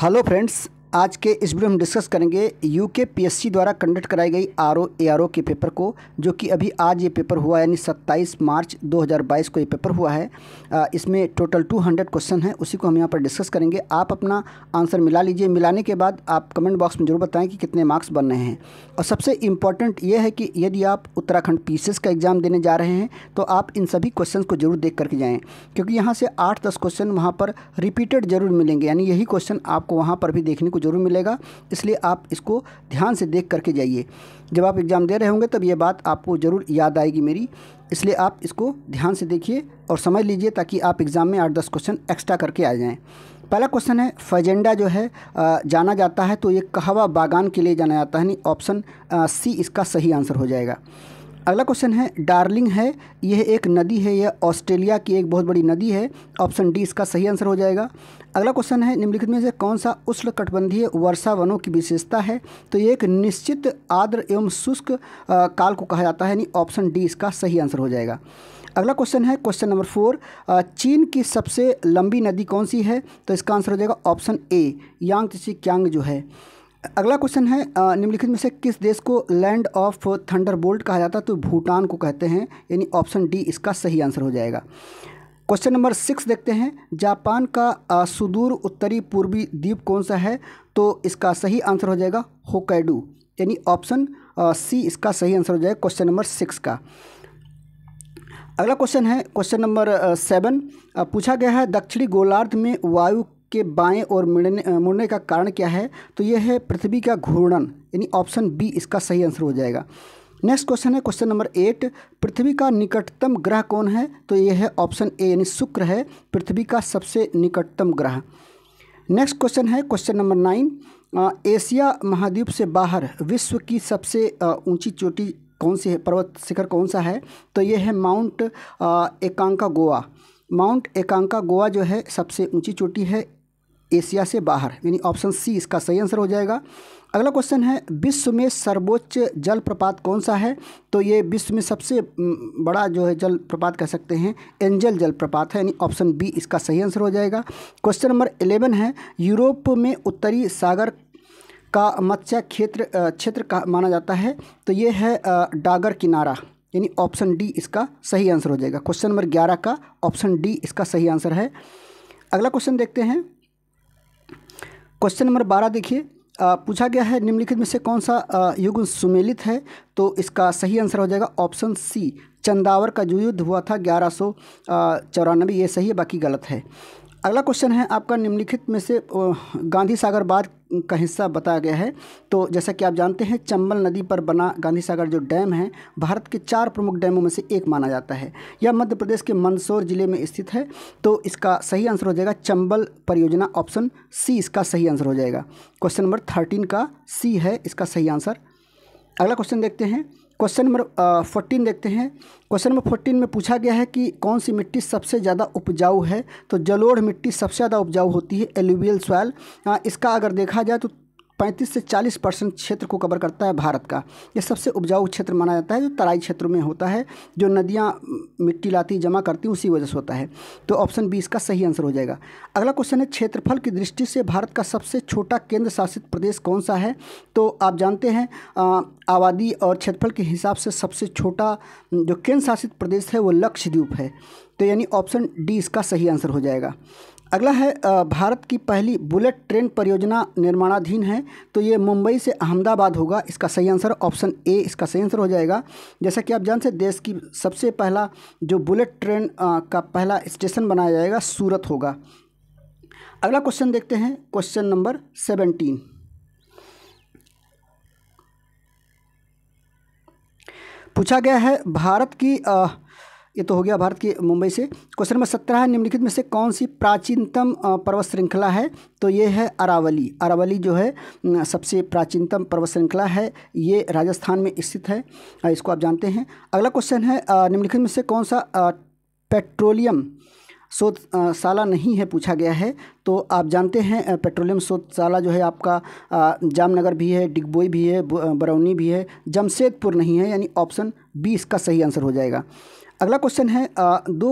hello friends आज के इस वीडियो में हम डिस्कस करेंगे यूके पीएससी द्वारा कंडक्ट कराई गई R O A R O के पेपर को जो कि अभी आज ये पेपर हुआ यानी 27 मार्च 2022 को ये पेपर हुआ है इसमें टोटल 200 क्वेश्चन है उसी को हम यहाँ पर डिस्कस करेंगे आप अपना आंसर मिला लीजिए मिलाने के बाद आप कमेंट बॉक्स में जरूर बताएं कि कितने मार्क्स बन रहे हैं और सबसे इम्पॉर्टेंट ये है कि यदि आप उत्तराखंड एस का एग्ज़ाम देने जा रहे हैं तो आप इन सभी क्वेश्चन को जरूर देख करके जाएँ क्योंकि यहाँ से आठ दस क्वेश्चन वहाँ पर रिपीटेड जरूर मिलेंगे यानी यही क्वेश्चन आपको वहाँ पर भी देखने को आपको ज़रूर मिलेगा इसलिए आप इसको ध्यान से देख करके जाइए जब आप एग्ज़ाम दे रहे होंगे तब ये बात आपको ज़रूर याद आएगी मेरी इसलिए आप इसको ध्यान से देखिए और समझ लीजिए ताकि आप एग्ज़ाम में आठ दस क्वेश्चन एक्स्ट्रा करके आ जाएँ पहला क्वेश्चन है फजेंडा जो है जाना जाता है तो ये कहवा बागान के लिए जाना जाता है यानी ऑप्शन सी इसका सही आंसर हो जाएगा अगला क्वेश्चन है डार्लिंग है यह एक नदी है यह ऑस्ट्रेलिया की एक बहुत बड़ी नदी है ऑप्शन डी इसका सही आंसर हो जाएगा अगला क्वेश्चन है निम्नलिखित में से कौन सा उष्ण कटबंधीय वर्षा वनों की विशेषता है तो ये एक निश्चित आर्द्र एवं शुष्क काल को कहा जाता है यानी ऑप्शन डी इसका सही आंसर हो जाएगा अगला क्वेश्चन है क्वेश्चन नंबर फोर चीन की सबसे लंबी नदी कौन सी है तो इसका आंसर हो जाएगा ऑप्शन ए यांग क्यांग जो है अगला क्वेश्चन है निम्नलिखित में से किस देश को लैंड ऑफ बोल्ट कहा जाता है तो भूटान को कहते हैं यानी ऑप्शन डी इसका सही आंसर हो जाएगा क्वेश्चन नंबर सिक्स देखते हैं जापान का सुदूर उत्तरी पूर्वी द्वीप कौन सा है तो इसका सही आंसर हो जाएगा होकैडू यानी ऑप्शन सी इसका सही आंसर हो जाएगा क्वेश्चन नंबर सिक्स का अगला क्वेश्चन है क्वेश्चन नंबर सेवन पूछा गया है दक्षिणी गोलार्ध में वायु के बाएं और मुड़ने मुड़ने का कारण क्या है तो यह है पृथ्वी का घूर्णन यानी ऑप्शन बी इसका सही आंसर हो जाएगा नेक्स्ट क्वेश्चन है क्वेश्चन नंबर एट पृथ्वी का निकटतम ग्रह कौन है तो यह है ऑप्शन ए यानी शुक्र है पृथ्वी का सबसे निकटतम ग्रह नेक्स्ट क्वेश्चन है क्वेश्चन नंबर नाइन एशिया महाद्वीप से बाहर विश्व की सबसे ऊंची चोटी कौन सी है पर्वत शिखर कौन सा है तो यह है Mount Aconcagua Mount Aconcagua जो है सबसे ऊंची चोटी है एशिया से बाहर यानी ऑप्शन सी इसका सही आंसर हो जाएगा अगला क्वेश्चन है विश्व में सर्वोच्च जलप्रपात कौन सा है तो ये विश्व में सबसे बड़ा जो है जलप्रपात कह सकते हैं एंजल जलप्रपात है यानी ऑप्शन बी इसका सही आंसर हो जाएगा क्वेश्चन नंबर एलेवन है यूरोप में उत्तरी सागर का मत्स्य क्षेत्र क्षेत्र का माना जाता है तो ये है डागर किनारा यानी ऑप्शन डी इसका सही आंसर हो जाएगा क्वेश्चन नंबर ग्यारह का ऑप्शन डी इसका सही आंसर है अगला क्वेश्चन देखते हैं क्वेश्चन नंबर बारह देखिए पूछा गया है निम्नलिखित में से कौन सा युग सुमेलित है तो इसका सही आंसर हो जाएगा ऑप्शन सी चंदावर का जो युद्ध हुआ था ग्यारह सौ चौरानबे ये सही है बाकी गलत है अगला क्वेश्चन है आपका निम्नलिखित में से गांधी सागर बाद का हिस्सा बताया गया है तो जैसा कि आप जानते हैं चंबल नदी पर बना गांधी सागर जो डैम है भारत के चार प्रमुख डैमों में से एक माना जाता है यह मध्य प्रदेश के मंदसौर जिले में स्थित है तो इसका सही आंसर हो जाएगा चंबल परियोजना ऑप्शन सी इसका सही आंसर हो जाएगा क्वेश्चन नंबर थर्टीन का सी है इसका सही आंसर अगला क्वेश्चन देखते हैं क्वेश्चन नंबर फोर्टीन देखते हैं क्वेश्चन नंबर फोर्टीन में पूछा गया है कि कौन सी मिट्टी सबसे ज़्यादा उपजाऊ है तो जलोढ़ मिट्टी सबसे ज़्यादा उपजाऊ होती है एलुवियल सॉयल हाँ, इसका अगर देखा जाए तो 35 से 40 परसेंट क्षेत्र को कवर करता है भारत का यह सबसे उपजाऊ क्षेत्र माना जाता है जो तराई क्षेत्र में होता है जो नदियाँ मिट्टी लाती जमा करती उसी वजह से होता है तो ऑप्शन बी इसका सही आंसर हो जाएगा अगला क्वेश्चन है क्षेत्रफल की दृष्टि से भारत का सबसे छोटा केंद्र शासित प्रदेश कौन सा है तो आप जानते हैं आबादी और क्षेत्रफल के हिसाब से सबसे छोटा जो केंद्र शासित प्रदेश है वो लक्षद्वीप है तो यानी ऑप्शन डी इसका सही आंसर हो जाएगा अगला है भारत की पहली बुलेट ट्रेन परियोजना निर्माणाधीन है तो ये मुंबई से अहमदाबाद होगा इसका सही आंसर ऑप्शन ए इसका सही आंसर हो जाएगा जैसा कि आप जानते हैं देश की सबसे पहला जो बुलेट ट्रेन का पहला स्टेशन बनाया जाएगा सूरत होगा अगला क्वेश्चन देखते हैं क्वेश्चन नंबर सेवनटीन पूछा गया है भारत की ये तो हो गया भारत की मुंबई से क्वेश्चन नंबर सत्रह निम्नलिखित में से कौन सी प्राचीनतम पर्वत श्रृंखला है तो ये है अरावली अरावली जो है सबसे प्राचीनतम पर्वत श्रृंखला है ये राजस्थान में स्थित है इसको आप जानते हैं अगला क्वेश्चन है निम्नलिखित में से कौन सा पेट्रोलियम शोध नहीं है पूछा गया है तो आप जानते हैं पेट्रोलियम शोधशाला जो है आपका जामनगर भी है डिगबोई भी है बरौनी भी है जमशेदपुर नहीं है यानी ऑप्शन बी इसका सही आंसर हो जाएगा अगला क्वेश्चन है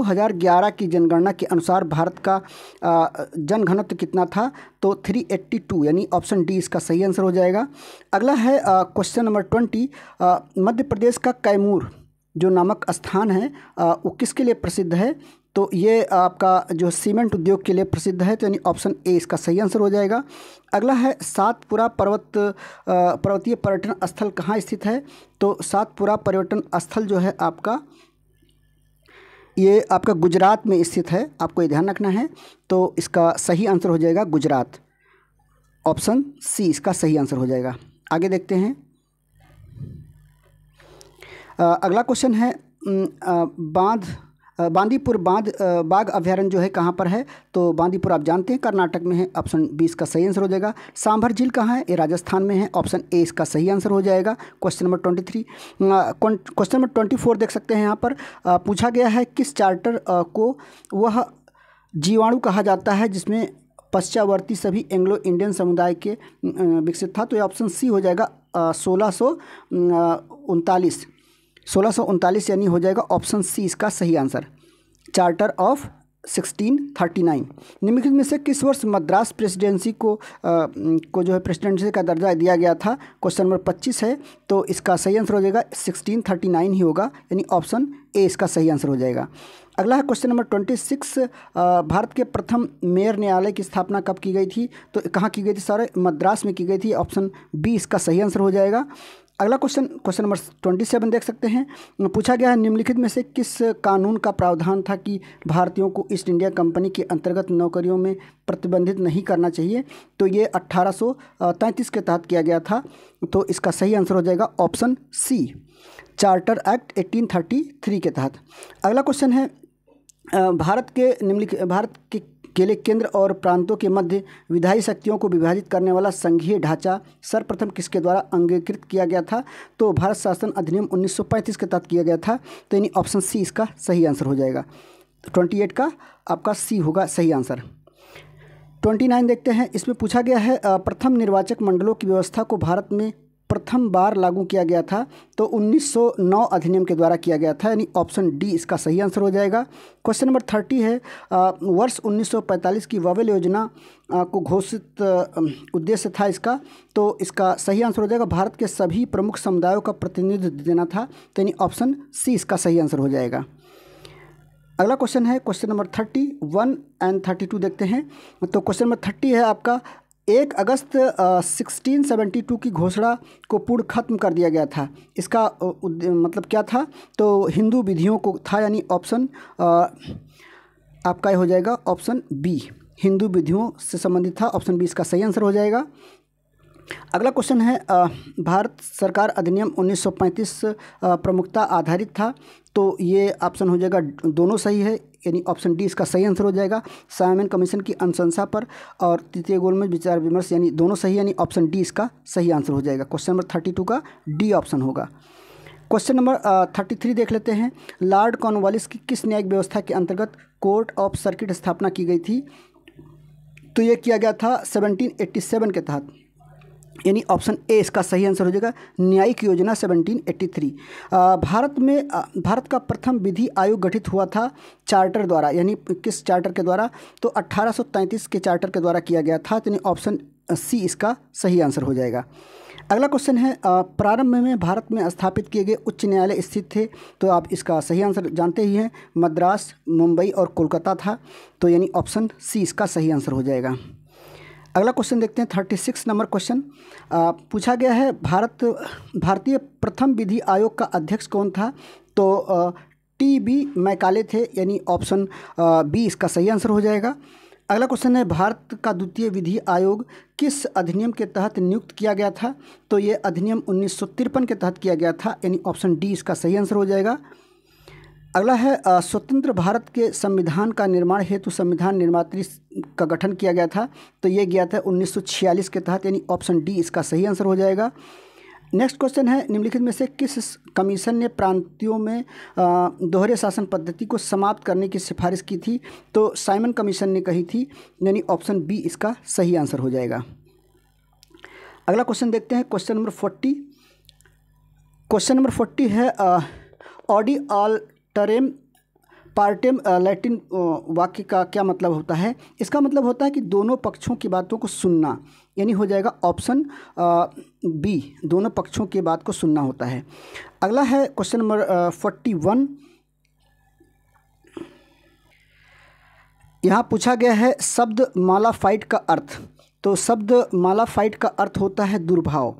हज़ार ग्यारह की जनगणना के अनुसार भारत का जनघनत्व कितना था तो 382 यानी ऑप्शन डी इसका सही आंसर हो जाएगा अगला है question number twenty Madhya Pradesh का कैमूर जो नामक स्थान है वो किसके लिए प्रसिद्ध है तो ये आपका जो सीमेंट उद्योग के लिए प्रसिद्ध है तो यानी ऑप्शन ए इसका सही आंसर हो जाएगा अगला है सातपुरा पर्वत पर्वतीय पर्यटन स्थल कहाँ स्थित है तो सातपुरा पर्यटन स्थल जो है आपका ये आपका गुजरात में स्थित है आपको ये ध्यान रखना है तो इसका सही आंसर हो जाएगा गुजरात ऑप्शन सी इसका सही आंसर हो जाएगा आगे देखते हैं आ, अगला क्वेश्चन है बांध बांदीपुर बांध बाघ अभ्यारण्य जो है कहाँ पर है तो बांदीपुर आप जानते हैं कर्नाटक में है ऑप्शन बी इसका सही आंसर हो जाएगा सांभर झील कहाँ है ये राजस्थान में है ऑप्शन ए इसका सही आंसर हो जाएगा question number twenty three question number twenty four देख सकते हैं यहाँ पर पूछा गया है किस चार्टर को वह जीवाणु कहा जाता है जिसमें पश्चावर्ती सभी एंग्लो इंडियन समुदाय के विकसित था तो ये ऑप्शन सी हो जाएगा सोलह सौ उनतालीस सोलह यानी हो जाएगा ऑप्शन सी इसका सही आंसर चार्टर ऑफ 1639 निम्नलिखित में से किस वर्ष मद्रास प्रेसिडेंसी को आ, को जो है प्रेसिडेंसी का दर्जा दिया गया था क्वेश्चन नंबर 25 है तो इसका सही आंसर हो जाएगा 1639 ही होगा यानी ऑप्शन ए इसका सही आंसर हो जाएगा अगला है question number twenty six Bharat के प्रथम मेयर न्यायालय की स्थापना कब की गई थी तो कहाँ की गई थी सर मद्रास में की गई थी ऑप्शन बी इसका सही आंसर हो जाएगा अगला question question number twenty seven देख सकते हैं पूछा गया है निम्नलिखित में से किस कानून का प्रावधान था कि भारतीयों को ईस्ट इंडिया कंपनी के अंतर्गत नौकरियों में प्रतिबंधित नहीं करना चाहिए तो ये अट्ठारह के तहत किया गया था तो इसका सही आंसर हो जाएगा ऑप्शन सी चार्टर एक्ट 1833 के तहत अगला क्वेश्चन है भारत के निम्नलिखित भारत के के लिए केंद्र और प्रांतों के मध्य विधायी शक्तियों को विभाजित करने वाला संघीय ढांचा सर्वप्रथम किसके द्वारा अंगीकृत किया गया था तो भारत शासन अधिनियम 1935 के तहत किया गया था तो यानी ऑप्शन सी इसका सही आंसर हो जाएगा ट्वेंटी तो एट का आपका सी होगा सही आंसर ट्वेंटी नाइन देखते हैं इसमें पूछा गया है प्रथम निर्वाचक मंडलों की व्यवस्था को भारत में प्रथम बार लागू किया गया था तो 1909 अधिनियम के द्वारा किया गया था यानी ऑप्शन डी इसका सही आंसर हो जाएगा क्वेश्चन नंबर थर्टी है आ, वर्ष 1945 की ववेल योजना आ, को घोषित उद्देश्य था इसका तो इसका सही आंसर हो जाएगा भारत के सभी प्रमुख समुदायों का प्रतिनिधित्व देना था तो यानी ऑप्शन सी इसका सही आंसर हो जाएगा अगला क्वेश्चन है question number thirty one and thirty two देखते हैं तो क्वेश्चन नंबर थर्टी है आपका एक अगस्त सिक्सटीन सेवेंटी टू की घोषणा को पूर्ण खत्म कर दिया गया था इसका मतलब क्या था तो हिंदू विधियों को था यानी ऑप्शन आपका हो जाएगा ऑप्शन बी हिंदू विधियों से संबंधित था ऑप्शन बी इसका सही आंसर हो जाएगा अगला क्वेश्चन है भारत सरकार अधिनियम 1935 प्रमुखता आधारित था तो ये ऑप्शन हो जाएगा दोनों सही है यानी ऑप्शन डी इसका सही आंसर हो जाएगा साइमन कमीशन की अनुशंसा पर और तृतीय गोल में विचार विमर्श यानी दोनों सही यानी ऑप्शन डी इसका सही आंसर हो जाएगा क्वेश्चन नंबर थर्टी टू का डी ऑप्शन होगा क्वेश्चन नंबर थर्टी थ्री देख लेते हैं लॉर्ड कॉर्नवालिस की किस न्यायिक व्यवस्था के अंतर्गत कोर्ट ऑफ सर्किट स्थापना की गई थी तो ये किया गया था 1787 के तहत यानी ऑप्शन ए इसका सही आंसर हो जाएगा न्यायिक योजना 1783 भारत में भारत का प्रथम विधि आयोग गठित हुआ था चार्टर द्वारा यानी किस चार्टर के द्वारा तो 1833 के चार्टर के द्वारा किया गया था तो यानी ऑप्शन सी इसका सही आंसर हो जाएगा अगला क्वेश्चन है प्रारंभ में भारत में स्थापित किए गए उच्च न्यायालय स्थित थे तो आप इसका सही आंसर जानते ही हैं मद्रास मुंबई और कोलकाता था तो यानी ऑप्शन सी इसका सही आंसर हो जाएगा अगला क्वेश्चन देखते हैं थर्टी सिक्स नंबर क्वेश्चन पूछा गया है भारत भारतीय प्रथम विधि आयोग का अध्यक्ष कौन था तो टी बी मैकाले थे यानी ऑप्शन बी इसका सही आंसर हो जाएगा अगला क्वेश्चन है भारत का द्वितीय विधि आयोग किस अधिनियम के तहत नियुक्त किया गया था तो ये अधिनियम उन्नीस के तहत किया गया था यानी ऑप्शन डी इसका सही आंसर हो जाएगा अगला है स्वतंत्र भारत के संविधान का निर्माण हेतु संविधान निर्मात्री का गठन किया गया था तो ये गया था 1946 के तहत यानी ऑप्शन डी इसका सही आंसर हो जाएगा नेक्स्ट क्वेश्चन है निम्नलिखित में से किस कमीशन ने प्रांतियों में दोहरे शासन पद्धति को समाप्त करने की सिफारिश की थी तो साइमन कमीशन ने कही थी यानी ऑप्शन बी इसका सही आंसर हो जाएगा अगला क्वेश्चन देखते हैं question number forty question number forty है ऑडी ऑल टरेम पार्टेम लैटिन वाक्य का क्या मतलब होता है इसका मतलब होता है कि दोनों पक्षों की बातों को सुनना यानी हो जाएगा ऑप्शन बी दोनों पक्षों की बात को सुनना होता है अगला है क्वेश्चन नंबर फोर्टी वन यहाँ पूछा गया है शब्द माला फाइट का अर्थ तो शब्द माला फाइट का अर्थ होता है दुर्भाव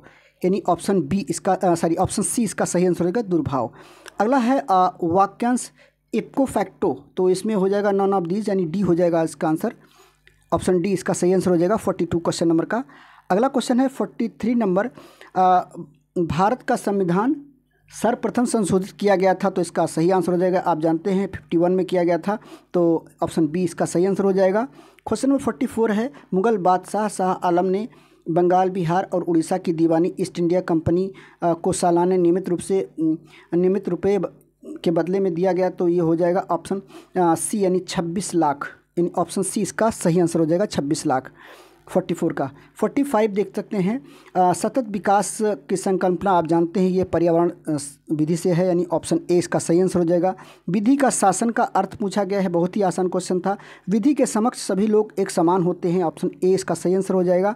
यानी ऑप्शन बी इसका सॉरी ऑप्शन सी इसका सही आंसर होगा दुर्भाव अगला है वाक्यांश इपकोफैक्टो फैक्टो तो इसमें हो जाएगा नॉन ऑफ दीज यानी डी हो जाएगा इसका आंसर ऑप्शन डी इसका सही आंसर हो जाएगा फोर्टी टू क्वेश्चन नंबर का अगला क्वेश्चन है फोर्टी थ्री नंबर भारत का संविधान सर्वप्रथम संशोधित किया गया था तो इसका सही आंसर हो जाएगा आप जानते हैं फिफ्टी वन में किया गया था तो ऑप्शन बी इसका सही आंसर हो जाएगा क्वेश्चन नंबर फोर्टी फोर है मुगल बादशाह शाह आलम ने बंगाल बिहार और उड़ीसा की दीवानी ईस्ट इंडिया कंपनी को सालाना नियमित रूप से नियमित रुपये के बदले में दिया गया तो ये हो जाएगा ऑप्शन सी यानी छब्बीस लाख यानी ऑप्शन सी इसका सही आंसर हो जाएगा छब्बीस लाख फोर्टी फोर का फोर्टी फाइव देख सकते हैं सतत विकास की संकल्पना आप जानते हैं ये पर्यावरण विधि से है यानी ऑप्शन ए इसका सही आंसर हो जाएगा विधि का शासन का अर्थ पूछा गया है बहुत ही आसान क्वेश्चन था विधि के समक्ष सभी लोग एक समान होते हैं ऑप्शन ए इसका सही आंसर हो जाएगा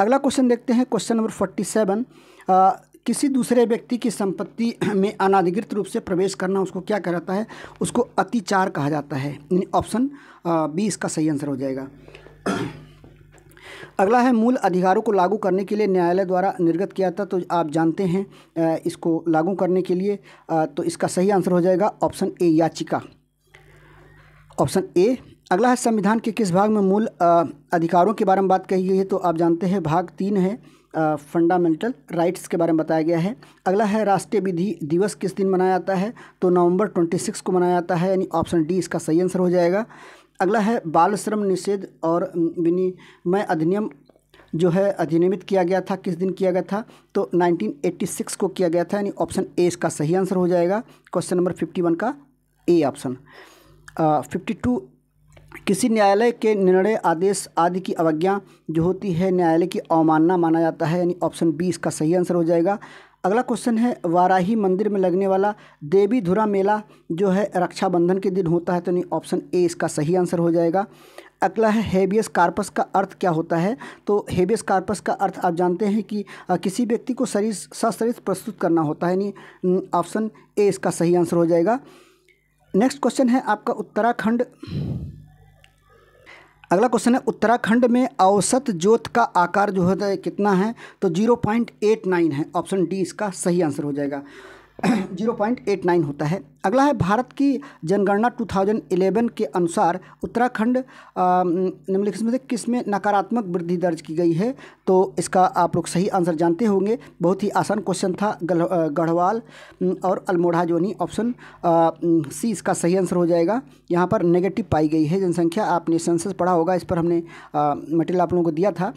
अगला क्वेश्चन देखते हैं क्वेश्चन नंबर फोर्टी सेवन किसी दूसरे व्यक्ति की संपत्ति में अनाधिकृत रूप से प्रवेश करना उसको क्या कहलाता है उसको अतिचार कहा जाता है ऑप्शन बी इसका सही आंसर हो जाएगा अगला है मूल अधिकारों को लागू करने के लिए न्यायालय द्वारा निर्गत किया था तो आप जानते हैं इसको लागू करने के लिए तो इसका सही आंसर हो जाएगा ऑप्शन ए याचिका ऑप्शन ए अगला है संविधान के किस भाग में मूल अधिकारों के बारे में बात कही गई है तो आप जानते हैं भाग तीन है फंडामेंटल राइट्स के बारे में बताया गया है अगला है राष्ट्रीय विधि दिवस किस दिन मनाया जाता है तो नवंबर 26 को मनाया जाता है यानी ऑप्शन डी इसका सही आंसर हो जाएगा अगला है बाल श्रम निषेध और विनिमय अधिनियम जो है अधिनियमित किया गया था किस दिन किया गया था तो 1986 को किया गया था यानी ऑप्शन ए इसका सही आंसर हो जाएगा क्वेश्चन नंबर वन का ए ऑप्शन फिफ्टी टू किसी न्यायालय के निर्णय आदेश आदि की अवज्ञा जो होती है न्यायालय की अवमानना माना जाता है यानी ऑप्शन बी इसका सही आंसर हो जाएगा अगला क्वेश्चन है वाराही मंदिर में लगने वाला देवी धुरा मेला जो है रक्षाबंधन के दिन होता है तो यानी ऑप्शन ए इसका सही आंसर हो जाएगा अगला है हेबियस कार्पस का अर्थ क्या होता है तो हेबियस कार्पस का अर्थ आप जानते हैं कि किसी व्यक्ति को शरीर सशरीर प्रस्तुत करना होता है यानी ऑप्शन ए इसका सही आंसर हो जाएगा नेक्स्ट क्वेश्चन है आपका उत्तराखंड अगला क्वेश्चन है उत्तराखंड में औसत जोत का आकार जो होता है कितना है तो जीरो पॉइंट एट नाइन है ऑप्शन डी इसका सही आंसर हो जाएगा 0.89 होता है अगला है भारत की जनगणना 2011 के अनुसार उत्तराखंड निम्नलिखित में से किस में नकारात्मक वृद्धि दर्ज की गई है तो इसका आप लोग सही आंसर जानते होंगे बहुत ही आसान क्वेश्चन था गढ़वाल और अल्मोड़ा जोनी ऑप्शन सी इसका सही आंसर हो जाएगा यहाँ पर नेगेटिव पाई गई है जनसंख्या आपने सेंसस पढ़ा होगा इस पर हमने मटेरियल आप लोगों को दिया था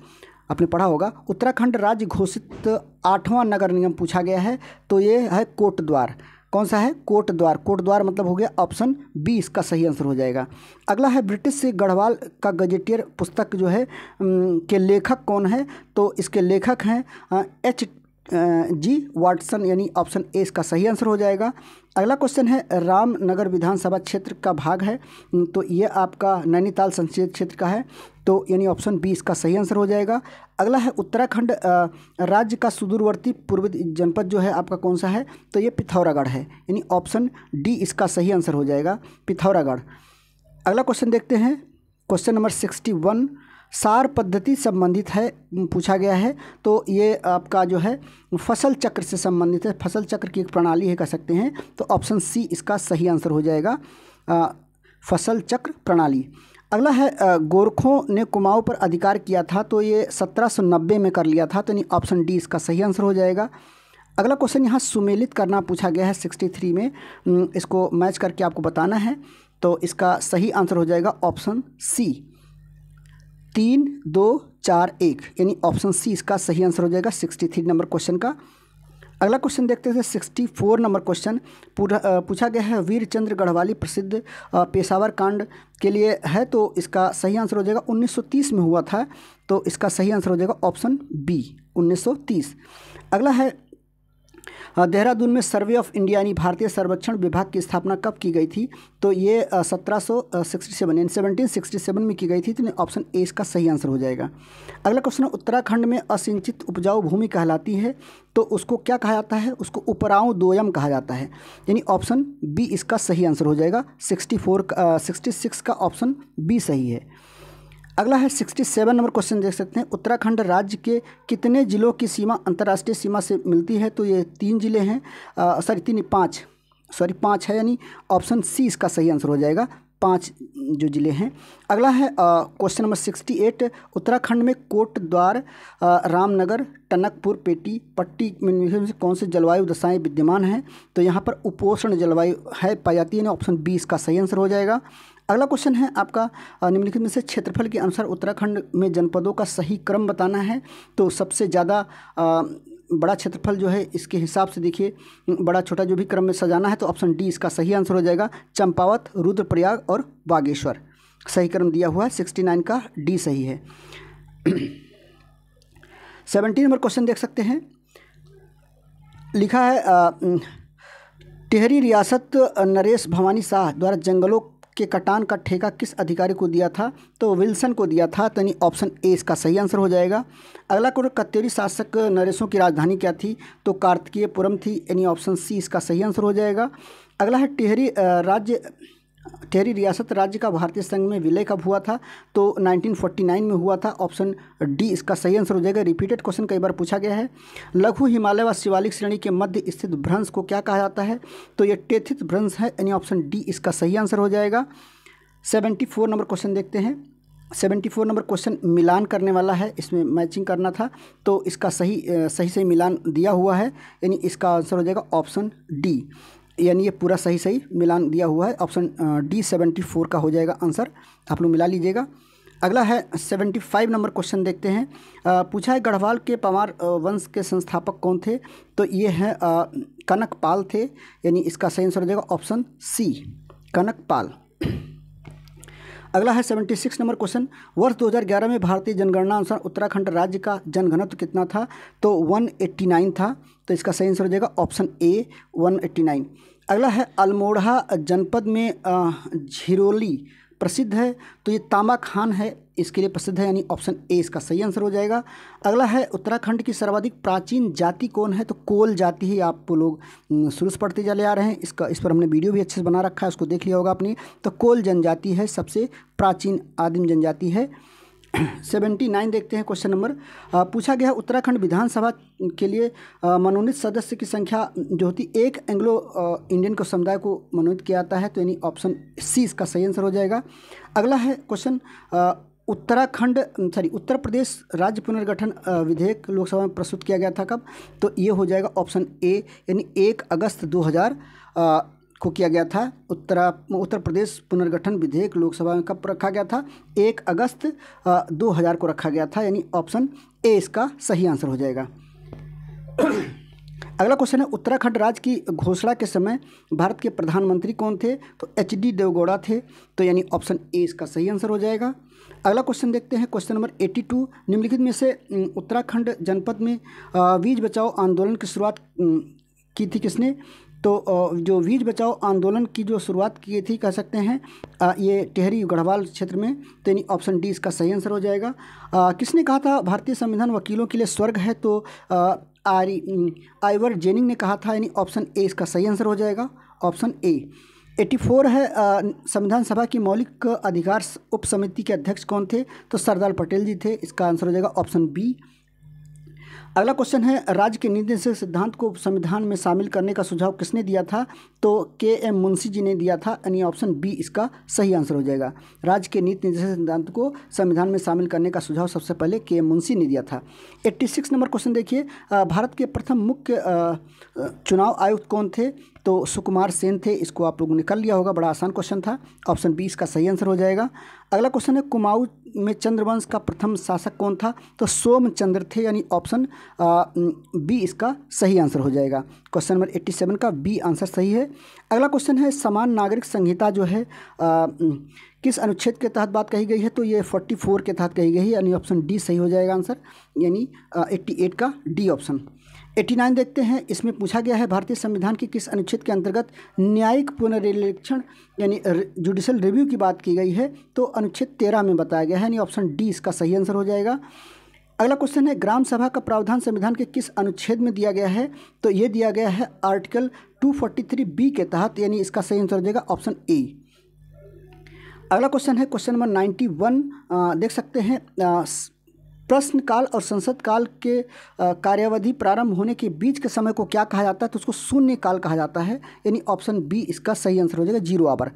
आपने पढ़ा होगा उत्तराखंड राज्य घोषित आठवां नगर निगम पूछा गया है तो ये है कोटद्वार कौन सा है कोट द्वार कोट द्वार मतलब हो गया ऑप्शन बी इसका सही आंसर हो जाएगा अगला है ब्रिटिश से गढ़वाल का गजेटियर पुस्तक जो है के लेखक कौन है तो इसके लेखक हैं एच जी वाटसन यानी ऑप्शन ए इसका सही आंसर हो जाएगा अगला क्वेश्चन है रामनगर विधानसभा क्षेत्र का भाग है तो ये आपका नैनीताल संसदीय क्षेत्र का है तो यानी ऑप्शन बी इसका सही आंसर हो जाएगा अगला है उत्तराखंड राज्य का सुदूरवर्ती पूर्व जनपद जो है आपका कौन सा है तो ये पिथौरागढ़ है यानी ऑप्शन डी इसका सही आंसर हो जाएगा पिथौरागढ़ अगला क्वेश्चन देखते हैं क्वेश्चन नंबर सिक्सटी वन सार पद्धति संबंधित है पूछा गया है तो ये आपका जो है फसल चक्र से संबंधित है फसल चक्र की एक प्रणाली है कह सकते हैं तो ऑप्शन सी इसका सही आंसर हो जाएगा आ, फसल चक्र प्रणाली अगला है गोरखों ने कुमाऊं पर अधिकार किया था तो ये 1790 में कर लिया था तो यानी ऑप्शन डी इसका सही आंसर हो जाएगा अगला क्वेश्चन यहाँ सुमेलित करना पूछा गया है 63 में इसको मैच करके आपको बताना है तो इसका सही आंसर हो जाएगा ऑप्शन सी तीन दो चार एक यानी ऑप्शन सी इसका सही आंसर हो जाएगा सिक्सटी थ्री नंबर क्वेश्चन का अगला क्वेश्चन देखते हैं सिक्सटी फोर नंबर क्वेश्चन पूछा गया है वीरचंद्र गढ़वाली प्रसिद्ध पेशावर कांड के लिए है तो इसका सही आंसर हो जाएगा 1930 में हुआ था तो इसका सही आंसर हो जाएगा ऑप्शन बी 1930 अगला है हाँ, देहरादून में सर्वे ऑफ इंडिया यानी भारतीय सर्वेक्षण विभाग की स्थापना कब की गई थी तो ये सत्रह सौ सिक्सटी सेवन यानी सेवनटीन सिक्सटी सेवन में की गई थी तो ऑप्शन ए इसका सही आंसर हो जाएगा अगला क्वेश्चन है उत्तराखंड में असिंचित उपजाऊ भूमि कहलाती है तो उसको क्या कहा जाता है उसको उपराऊ दोयम कहा जाता है यानी ऑप्शन बी इसका सही आंसर हो जाएगा सिक्सटी फोर सिक्सटी सिक्स का ऑप्शन बी सही है अगला है 67 नंबर क्वेश्चन देख सकते हैं उत्तराखंड राज्य के कितने जिलों की सीमा अंतर्राष्ट्रीय सीमा से मिलती है तो ये तीन जिले हैं सॉरी तीन पाँच सॉरी पाँच है यानी ऑप्शन सी इसका सही आंसर हो जाएगा पाँच जो ज़िले हैं अगला है question number sixty eight Uttarakhand में कोट द्वार रामनगर टनकपुर पेटी पट्टी में कौन से जलवायु दशाएं विद्यमान हैं तो यहाँ पर उपोषण जलवायु है पाई जाती है ना ऑप्शन बी इसका सही आंसर हो जाएगा अगला क्वेश्चन है आपका निम्नलिखित में से क्षेत्रफल के अनुसार उत्तराखंड में जनपदों का सही क्रम बताना है तो सबसे ज़्यादा बड़ा क्षेत्रफल जो है इसके हिसाब से देखिए बड़ा छोटा जो भी क्रम में सजाना है तो ऑप्शन डी इसका सही आंसर हो जाएगा चंपावत रुद्रप्रयाग और बागेश्वर सही क्रम दिया हुआ है सिक्सटी नाइन का डी सही है सेवेंटी नंबर क्वेश्चन देख सकते हैं लिखा है टिहरी रियासत नरेश भवानी शाह द्वारा जंगलों के कटान का ठेका किस अधिकारी को दिया था तो विल्सन को दिया था तो यानी ऑप्शन ए इसका सही आंसर हो जाएगा अगला क्वेश्चन कत्तेरी शासक नरेशों की राजधानी क्या थी तो कार्तिकीयपुरम थी यानी ऑप्शन सी इसका सही आंसर हो जाएगा अगला है टिहरी राज्य टेरी रियासत राज्य का भारतीय संघ में विलय कब हुआ था तो 1949 में हुआ था ऑप्शन डी इसका सही आंसर हो जाएगा रिपीटेड क्वेश्चन कई बार पूछा गया है लघु हिमालय व शिवालिक श्रेणी के मध्य स्थित भ्रंश को क्या कहा जाता है तो ये टेथित भ्रंश है यानी ऑप्शन डी इसका सही आंसर हो जाएगा सेवेंटी फोर नंबर क्वेश्चन देखते हैं सेवेंटी फोर नंबर क्वेश्चन मिलान करने वाला है इसमें मैचिंग करना था तो इसका सही सही सही मिलान दिया हुआ है यानी इसका आंसर हो जाएगा ऑप्शन डी यानी ये पूरा सही सही मिलान दिया हुआ है ऑप्शन डी सेवेंटी फोर का हो जाएगा आंसर आप लोग मिला लीजिएगा अगला है सेवेंटी फाइव नंबर क्वेश्चन देखते हैं आ, पूछा है गढ़वाल के पवार वंश के संस्थापक कौन थे तो ये हैं पाल थे यानी इसका सही आंसर हो जाएगा ऑप्शन सी कनक पाल अगला है सेवेंटी सिक्स नंबर क्वेश्चन वर्ष दो हज़ार ग्यारह में भारतीय जनगणना अनुसार उत्तराखंड राज्य का जनघनत्व कितना था तो वन एट्टी नाइन था तो इसका सही आंसर हो जाएगा option A one eighty nine अगला है अल्मोड़ा जनपद में झिरोली प्रसिद्ध है तो ये तांबा खान है इसके लिए प्रसिद्ध है यानी ऑप्शन ए इसका सही आंसर हो जाएगा अगला है उत्तराखंड की सर्वाधिक प्राचीन जाति कौन है तो कोल जाति ही आप लोग शुरू से पढ़ते चले आ रहे हैं इसका इस पर हमने वीडियो भी अच्छे से बना रखा है उसको देख लिया होगा आपने तो कोल जनजाति है सबसे प्राचीन आदिम जनजाति है सेवेंटी नाइन देखते हैं क्वेश्चन नंबर पूछा गया उत्तराखंड विधानसभा के लिए मनोनीत सदस्य की संख्या जो होती एक एंग्लो इंडियन को समुदाय को मनोनीत किया जाता है तो यानी ऑप्शन सी इसका सही आंसर हो जाएगा अगला है क्वेश्चन उत्तराखंड सॉरी उत्तर प्रदेश राज्य पुनर्गठन विधेयक लोकसभा में प्रस्तुत किया गया था कब तो ये हो जाएगा ऑप्शन ए यानी एक अगस्त दो हज़ार को किया गया था उत्तरा उत्तर प्रदेश पुनर्गठन विधेयक लोकसभा में कब रखा गया था एक अगस्त दो हज़ार को रखा गया था यानी ऑप्शन ए इसका सही आंसर हो जाएगा अगला क्वेश्चन है उत्तराखंड राज्य की घोषणा के समय भारत के प्रधानमंत्री कौन थे तो एच डी देवगौड़ा थे तो यानी ऑप्शन ए इसका सही आंसर हो जाएगा अगला क्वेश्चन देखते हैं क्वेश्चन नंबर 82 निम्नलिखित में से उत्तराखंड जनपद में बीज बचाओ आंदोलन की शुरुआत की थी किसने तो जो वीज बचाओ आंदोलन की जो शुरुआत की थी कह सकते हैं ये टेहरी गढ़वाल क्षेत्र में तो यानी ऑप्शन डी इसका सही आंसर हो जाएगा किसने कहा था भारतीय संविधान वकीलों के लिए स्वर्ग है तो आरी आइवर जेनिंग ने कहा था यानी ऑप्शन ए इसका सही आंसर हो जाएगा ऑप्शन ए 84 है संविधान सभा की मौलिक अधिकार उप समिति के अध्यक्ष कौन थे तो सरदार पटेल जी थे इसका आंसर हो जाएगा ऑप्शन बी अगला क्वेश्चन है राज्य के नीति सिद्धांत को संविधान में शामिल करने का सुझाव किसने दिया था तो के एम मुंशी जी ने दिया था यानी ऑप्शन बी इसका सही आंसर हो जाएगा राज्य के नीति निर्देशक सिद्धांत को संविधान में शामिल करने का सुझाव सबसे पहले के एम मुंशी ने दिया था 86 नंबर क्वेश्चन देखिए भारत के प्रथम मुख्य चुनाव आयुक्त कौन थे तो सुकुमार सेन थे इसको आप लोगों ने कर लिया होगा बड़ा आसान क्वेश्चन था ऑप्शन बी इसका सही आंसर हो जाएगा अगला क्वेश्चन है कुमाऊ में चंद्रवंश का प्रथम शासक कौन था तो सोमचंद्र थे यानी ऑप्शन बी इसका सही आंसर हो जाएगा क्वेश्चन नंबर एट्टी सेवन का बी आंसर सही है अगला क्वेश्चन है समान नागरिक संहिता जो है आ, किस अनुच्छेद के तहत बात कही गई है तो ये फोर्टी फोर के तहत कही गई है यानी ऑप्शन डी सही हो जाएगा आंसर यानी एट्टी एट का डी ऑप्शन 89 देखते हैं इसमें पूछा गया है भारतीय संविधान के किस अनुच्छेद के अंतर्गत न्यायिक पुनर्निरीक्षण यानी जुडिशल रिव्यू की बात की गई है तो अनुच्छेद 13 में बताया गया है यानी ऑप्शन डी इसका सही आंसर हो जाएगा अगला क्वेश्चन है ग्राम सभा का प्रावधान संविधान के किस अनुच्छेद में दिया गया है तो ये दिया गया है आर्टिकल 243 बी के तहत यानी इसका सही आंसर हो जाएगा ऑप्शन ए अगला क्वेश्चन है क्वेश्चन नंबर 91 देख सकते हैं प्रश्नकाल और संसद काल के कार्यावधि प्रारंभ होने के बीच के समय को क्या कहा जाता है तो उसको शून्य काल कहा जाता है यानी ऑप्शन बी इसका सही आंसर हो जाएगा zero hour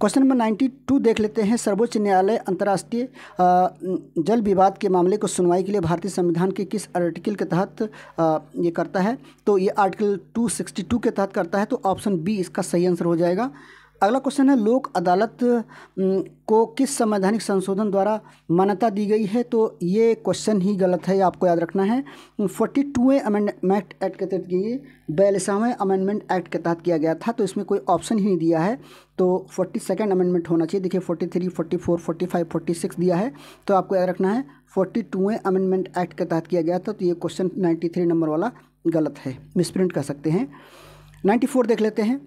question number ninety two देख लेते हैं सर्वोच्च न्यायालय अंतर्राष्ट्रीय जल विवाद के मामले को सुनवाई के लिए भारतीय संविधान के किस आर्टिकल के तहत ये करता है तो ये आर्टिकल टू सिक्सटी टू के तहत करता है तो ऑप्शन बी इसका सही आंसर हो जाएगा अगला क्वेश्चन है लोक अदालत को किस संवैधानिक संशोधन द्वारा मान्यता दी गई है तो ये क्वेश्चन ही गलत है आपको याद रखना है फोर्टी टूवें अमेंडमेंट एक्ट के तहत ये बयालीसवें अमेंडमेंट एक्ट के तहत किया गया था तो इसमें कोई ऑप्शन ही नहीं दिया है तो फोर्टी सेकेंड अमेंडमेंट होना चाहिए देखिए forty three forty four forty five forty six दिया है तो आपको याद रखना है फोर्टी टूवें अमेंडमेंट एक्ट के तहत किया गया था तो ये क्वेश्चन नाइन्टी थ्री नंबर वाला गलत है मिसप्रिंट कर सकते हैं नाइन्टी फोर देख लेते हैं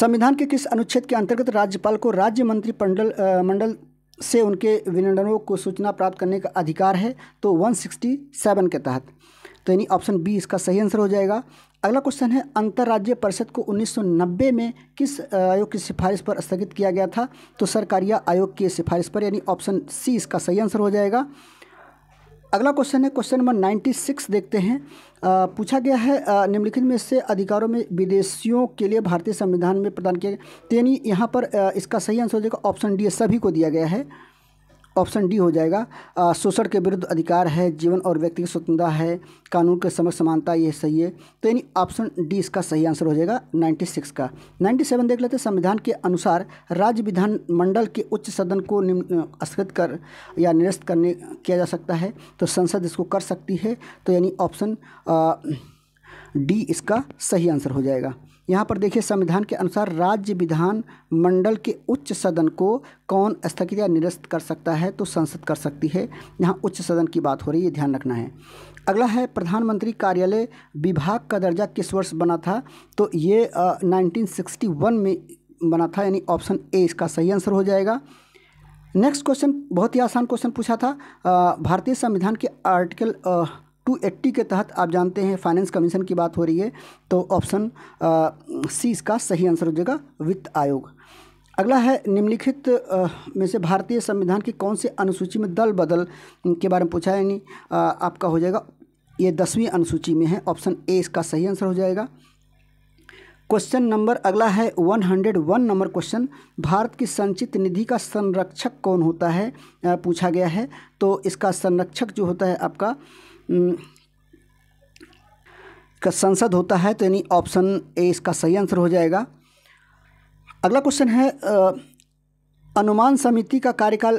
संविधान के किस अनुच्छेद के अंतर्गत राज्यपाल को राज्य मंत्रिमंडल मंडल से उनके विनिर्णयों को सूचना प्राप्त करने का अधिकार है तो 167 के तहत तो यानी ऑप्शन बी इसका सही आंसर हो जाएगा अगला क्वेश्चन है अंतर्राज्य परिषद को 1990 में किस आयोग की सिफारिश पर स्थगित किया गया था तो सरकारिया आयोग की सिफारिश पर यानी ऑप्शन सी इसका सही आंसर हो जाएगा अगला क्वेश्चन है क्वेश्चन नंबर नाइन्टी सिक्स देखते हैं आ, पूछा गया है निम्नलिखित में से अधिकारों में विदेशियों के लिए भारतीय संविधान में प्रदान किया गया यानी यहाँ पर आ, इसका सही आंसर हो जाएगा ऑप्शन डी सभी को दिया गया है ऑप्शन डी हो जाएगा शोषण के विरुद्ध अधिकार है जीवन और व्यक्तिगत स्वतंत्रता है कानून के समक्ष समानता ये सही है तो यानी ऑप्शन डी इसका सही आंसर हो जाएगा 96 का 97 देख लेते हैं संविधान के अनुसार राज्य विधान मंडल के उच्च सदन को निम्न स्थगित कर या निरस्त करने किया जा सकता है तो संसद इसको कर सकती है तो यानी ऑप्शन डी इसका सही आंसर हो जाएगा यहाँ पर देखिए संविधान के अनुसार राज्य विधान मंडल के उच्च सदन को कौन स्थगित या निरस्त कर सकता है तो संसद कर सकती है यहाँ उच्च सदन की बात हो रही है ध्यान रखना है अगला है प्रधानमंत्री कार्यालय विभाग का दर्जा किस वर्ष बना था तो ये आ, 1961 में बना था यानी ऑप्शन ए इसका सही आंसर हो जाएगा नेक्स्ट क्वेश्चन बहुत ही आसान क्वेश्चन पूछा था भारतीय संविधान के आर्टिकल 280 के तहत आप जानते हैं फाइनेंस कमीशन की बात हो रही है तो ऑप्शन सी इसका सही आंसर हो जाएगा वित्त आयोग अगला है निम्नलिखित में से भारतीय संविधान की कौन से अनुसूची में दल बदल के बारे में पूछा यानी आपका हो जाएगा ये दसवीं अनुसूची में है ऑप्शन ए इसका सही आंसर हो जाएगा क्वेश्चन नंबर अगला है 101 नंबर क्वेश्चन भारत की संचित निधि का संरक्षक कौन होता है पूछा गया है तो इसका संरक्षक जो होता है आपका हम्म, का संसद होता है तो यानी ऑप्शन ए इसका सही आंसर हो जाएगा अगला क्वेश्चन है अनुमान समिति का कार्यकाल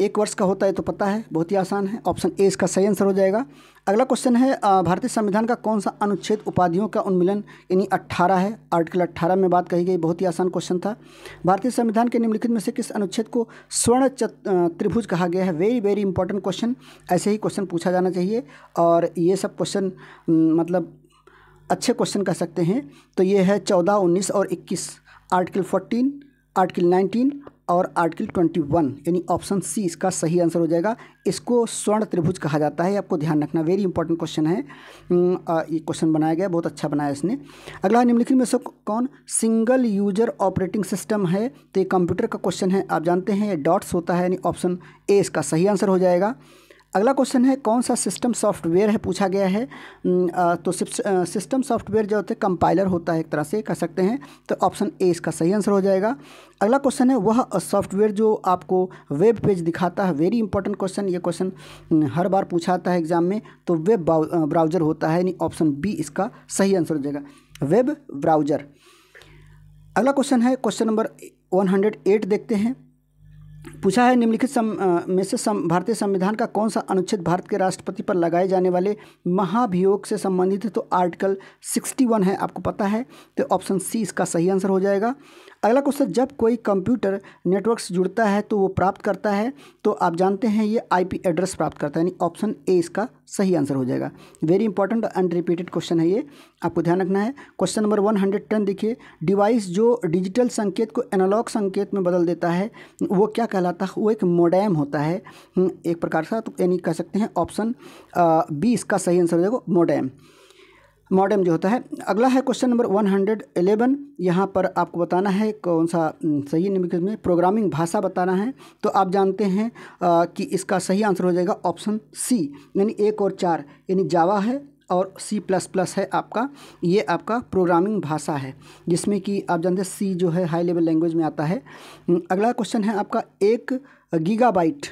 एक वर्ष का होता है तो पता है बहुत ही आसान है ऑप्शन ए इसका सही आंसर हो जाएगा अगला क्वेश्चन है भारतीय संविधान का कौन सा अनुच्छेद उपाधियों का उन्मिलन यानी 18 है आर्टिकल 18 में बात कही गई बहुत ही आसान क्वेश्चन था भारतीय संविधान के निम्नलिखित में से किस अनुच्छेद को स्वर्ण त्रिभुज कहा गया है वेरी वेरी इंपॉर्टेंट क्वेश्चन ऐसे ही क्वेश्चन पूछा जाना चाहिए और ये सब क्वेश्चन मतलब अच्छे क्वेश्चन कह सकते हैं तो ये है चौदह उन्नीस और इक्कीस आर्टिकल फोर्टीन आर्टिकल नाइनटीन और आर्टिकल 21 यानी ऑप्शन सी इसका सही आंसर हो जाएगा इसको स्वर्ण त्रिभुज कहा जाता है आपको ध्यान रखना वेरी इंपॉर्टेंट क्वेश्चन है हम्म, ये क्वेश्चन बनाया गया बहुत अच्छा बनाया इसने अगला निम्नलिखित में से कौन सिंगल यूजर ऑपरेटिंग सिस्टम है तो ये कंप्यूटर का क्वेश्चन है आप जानते हैं डॉट्स होता है यानी ऑप्शन ए इसका सही आंसर हो जाएगा अगला क्वेश्चन है कौन सा सिस्टम सॉफ्टवेयर है पूछा गया है तो सिस्टम सॉफ्टवेयर जो होता है कंपाइलर होता है एक तरह से कह सकते हैं तो ऑप्शन ए इसका सही आंसर हो जाएगा अगला क्वेश्चन है वह सॉफ्टवेयर जो आपको वेब पेज दिखाता है वेरी इंपॉर्टेंट क्वेश्चन ये क्वेश्चन हर बार पूछा जाता है एग्जाम में तो वेब ब्राउजर होता है यानी ऑप्शन बी इसका सही आंसर हो जाएगा वेब ब्राउजर अगला क्वेश्चन है क्वेश्चन नंबर वन देखते हैं पूछा है निम्नलिखित सम में से सम भारतीय संविधान का कौन सा अनुच्छेद भारत के राष्ट्रपति पर लगाए जाने वाले महाभियोग से संबंधित है तो आर्टिकल 61 है आपको पता है तो ऑप्शन सी इसका सही आंसर हो जाएगा अगला क्वेश्चन जब कोई कंप्यूटर नेटवर्क से जुड़ता है तो वो प्राप्त करता है तो आप जानते हैं ये आईपी एड्रेस प्राप्त करता है यानी ऑप्शन ए इसका सही आंसर हो जाएगा very important and repeated question है ये आपको ध्यान रखना है question number one hundred ten देखिए डिवाइस जो डिजिटल संकेत को एनालॉग संकेत में बदल देता है वो क्या कहलाता है वो एक मोडैम होता है हम्म, एक प्रकार का तो यानी कह सकते हैं ऑप्शन बी इसका सही आंसर हो जाएगा मोडैम मॉडम जो होता है अगला है क्वेश्चन नंबर 111 यहाँ पर आपको बताना है कौन सा सही निम्नलिखित में प्रोग्रामिंग भाषा बताना है तो आप जानते हैं आ, कि इसका सही आंसर हो जाएगा ऑप्शन सी यानी एक और चार यानी जावा है और सी प्लस प्लस है आपका ये आपका प्रोग्रामिंग भाषा है जिसमें कि आप जानते हैं सी जो है हाई लेवल लैंग्वेज में आता है अगला क्वेश्चन है आपका एक गीगाबाइट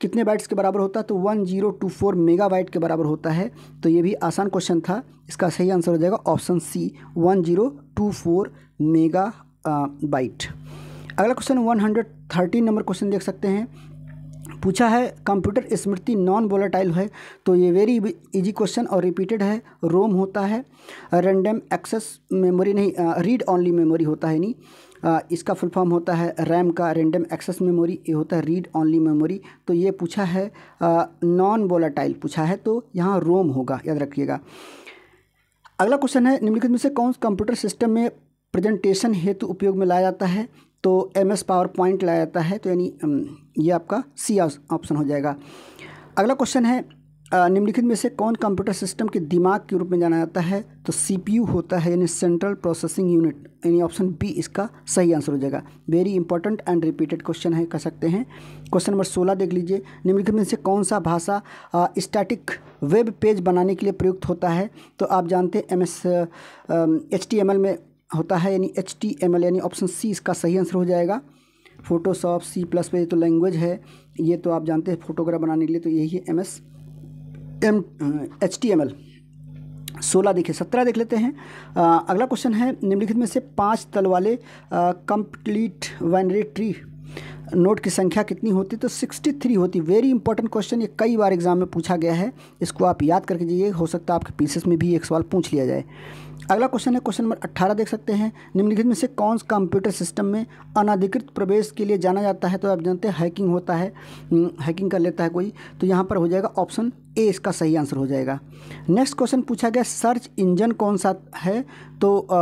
कितने बाइट्स के बराबर होता है तो one zero two four megabyte के बराबर होता है तो ये भी आसान क्वेश्चन था इसका सही आंसर हो जाएगा option C one zero two four megabyte अगला question one hundred thirteen number question देख सकते हैं पूछा है कंप्यूटर स्मृति नॉन वोलेटाइल है तो ये वेरी इजी क्वेश्चन और रिपीटेड है रोम होता है रैंडम एक्सेस मेमोरी नहीं रीड ऑनली मेमोरी होता है नहीं इसका फुल फॉर्म होता है रैम का रेंडम एक्सेस मेमोरी ये होता है रीड ऑनली मेमोरी तो ये पूछा है नॉन वोलाटाइल पूछा है तो यहाँ रोम होगा याद रखिएगा अगला क्वेश्चन है निम्नलिखित में से कौन कंप्यूटर सिस्टम में प्रेजेंटेशन हेतु उपयोग में लाया जाता है तो एम एस पावर पॉइंट लाया जाता है तो यानी ये आपका सी ऑप्शन हो जाएगा अगला क्वेश्चन है निम्नलिखित में से कौन कंप्यूटर सिस्टम के दिमाग के रूप में जाना जाता है तो सीपीयू होता है यानी सेंट्रल प्रोसेसिंग यूनिट यानी ऑप्शन बी इसका सही आंसर हो जाएगा very important and repeated question है कह सकते हैं क्वेश्चन नंबर सोलह देख लीजिए निम्नलिखित में से कौन सा भाषा स्टैटिक वेब पेज बनाने के लिए प्रयुक्त होता है तो आप जानते हैं M S H T M L में होता है यानी एच टी एम एल यानी ऑप्शन सी इसका सही आंसर हो जाएगा फोटोशॉप सी प्लस पे तो लैंग्वेज है ये तो आप जानते हैं फोटोग्राफ बनाने के लिए तो यही है M S M H T M L सोलह देखिए सत्रह देख लेते हैं आ, अगला क्वेश्चन है निम्नलिखित में से पाँच तल वाले कंप्लीट वाइनरी ट्री नोट की संख्या कितनी होती तो 63 होती वेरी इंपॉर्टेंट क्वेश्चन ये कई बार एग्जाम में पूछा गया है इसको आप याद करके जाइए हो सकता है आपके पीसेस में भी एक सवाल पूछ लिया जाए अगला क्वेश्चन है क्वेश्चन नंबर अट्ठारह देख सकते हैं निम्नलिखित में से कौन सा कंप्यूटर सिस्टम में अनाधिकृत प्रवेश के लिए जाना जाता है तो आप जानते हैं हैकिंग होता है हैकिंग हम्म, कर लेता है कोई तो यहाँ पर हो जाएगा ऑप्शन ए इसका सही आंसर हो जाएगा नेक्स्ट क्वेश्चन पूछा गया सर्च इंजन कौन सा है तो आ,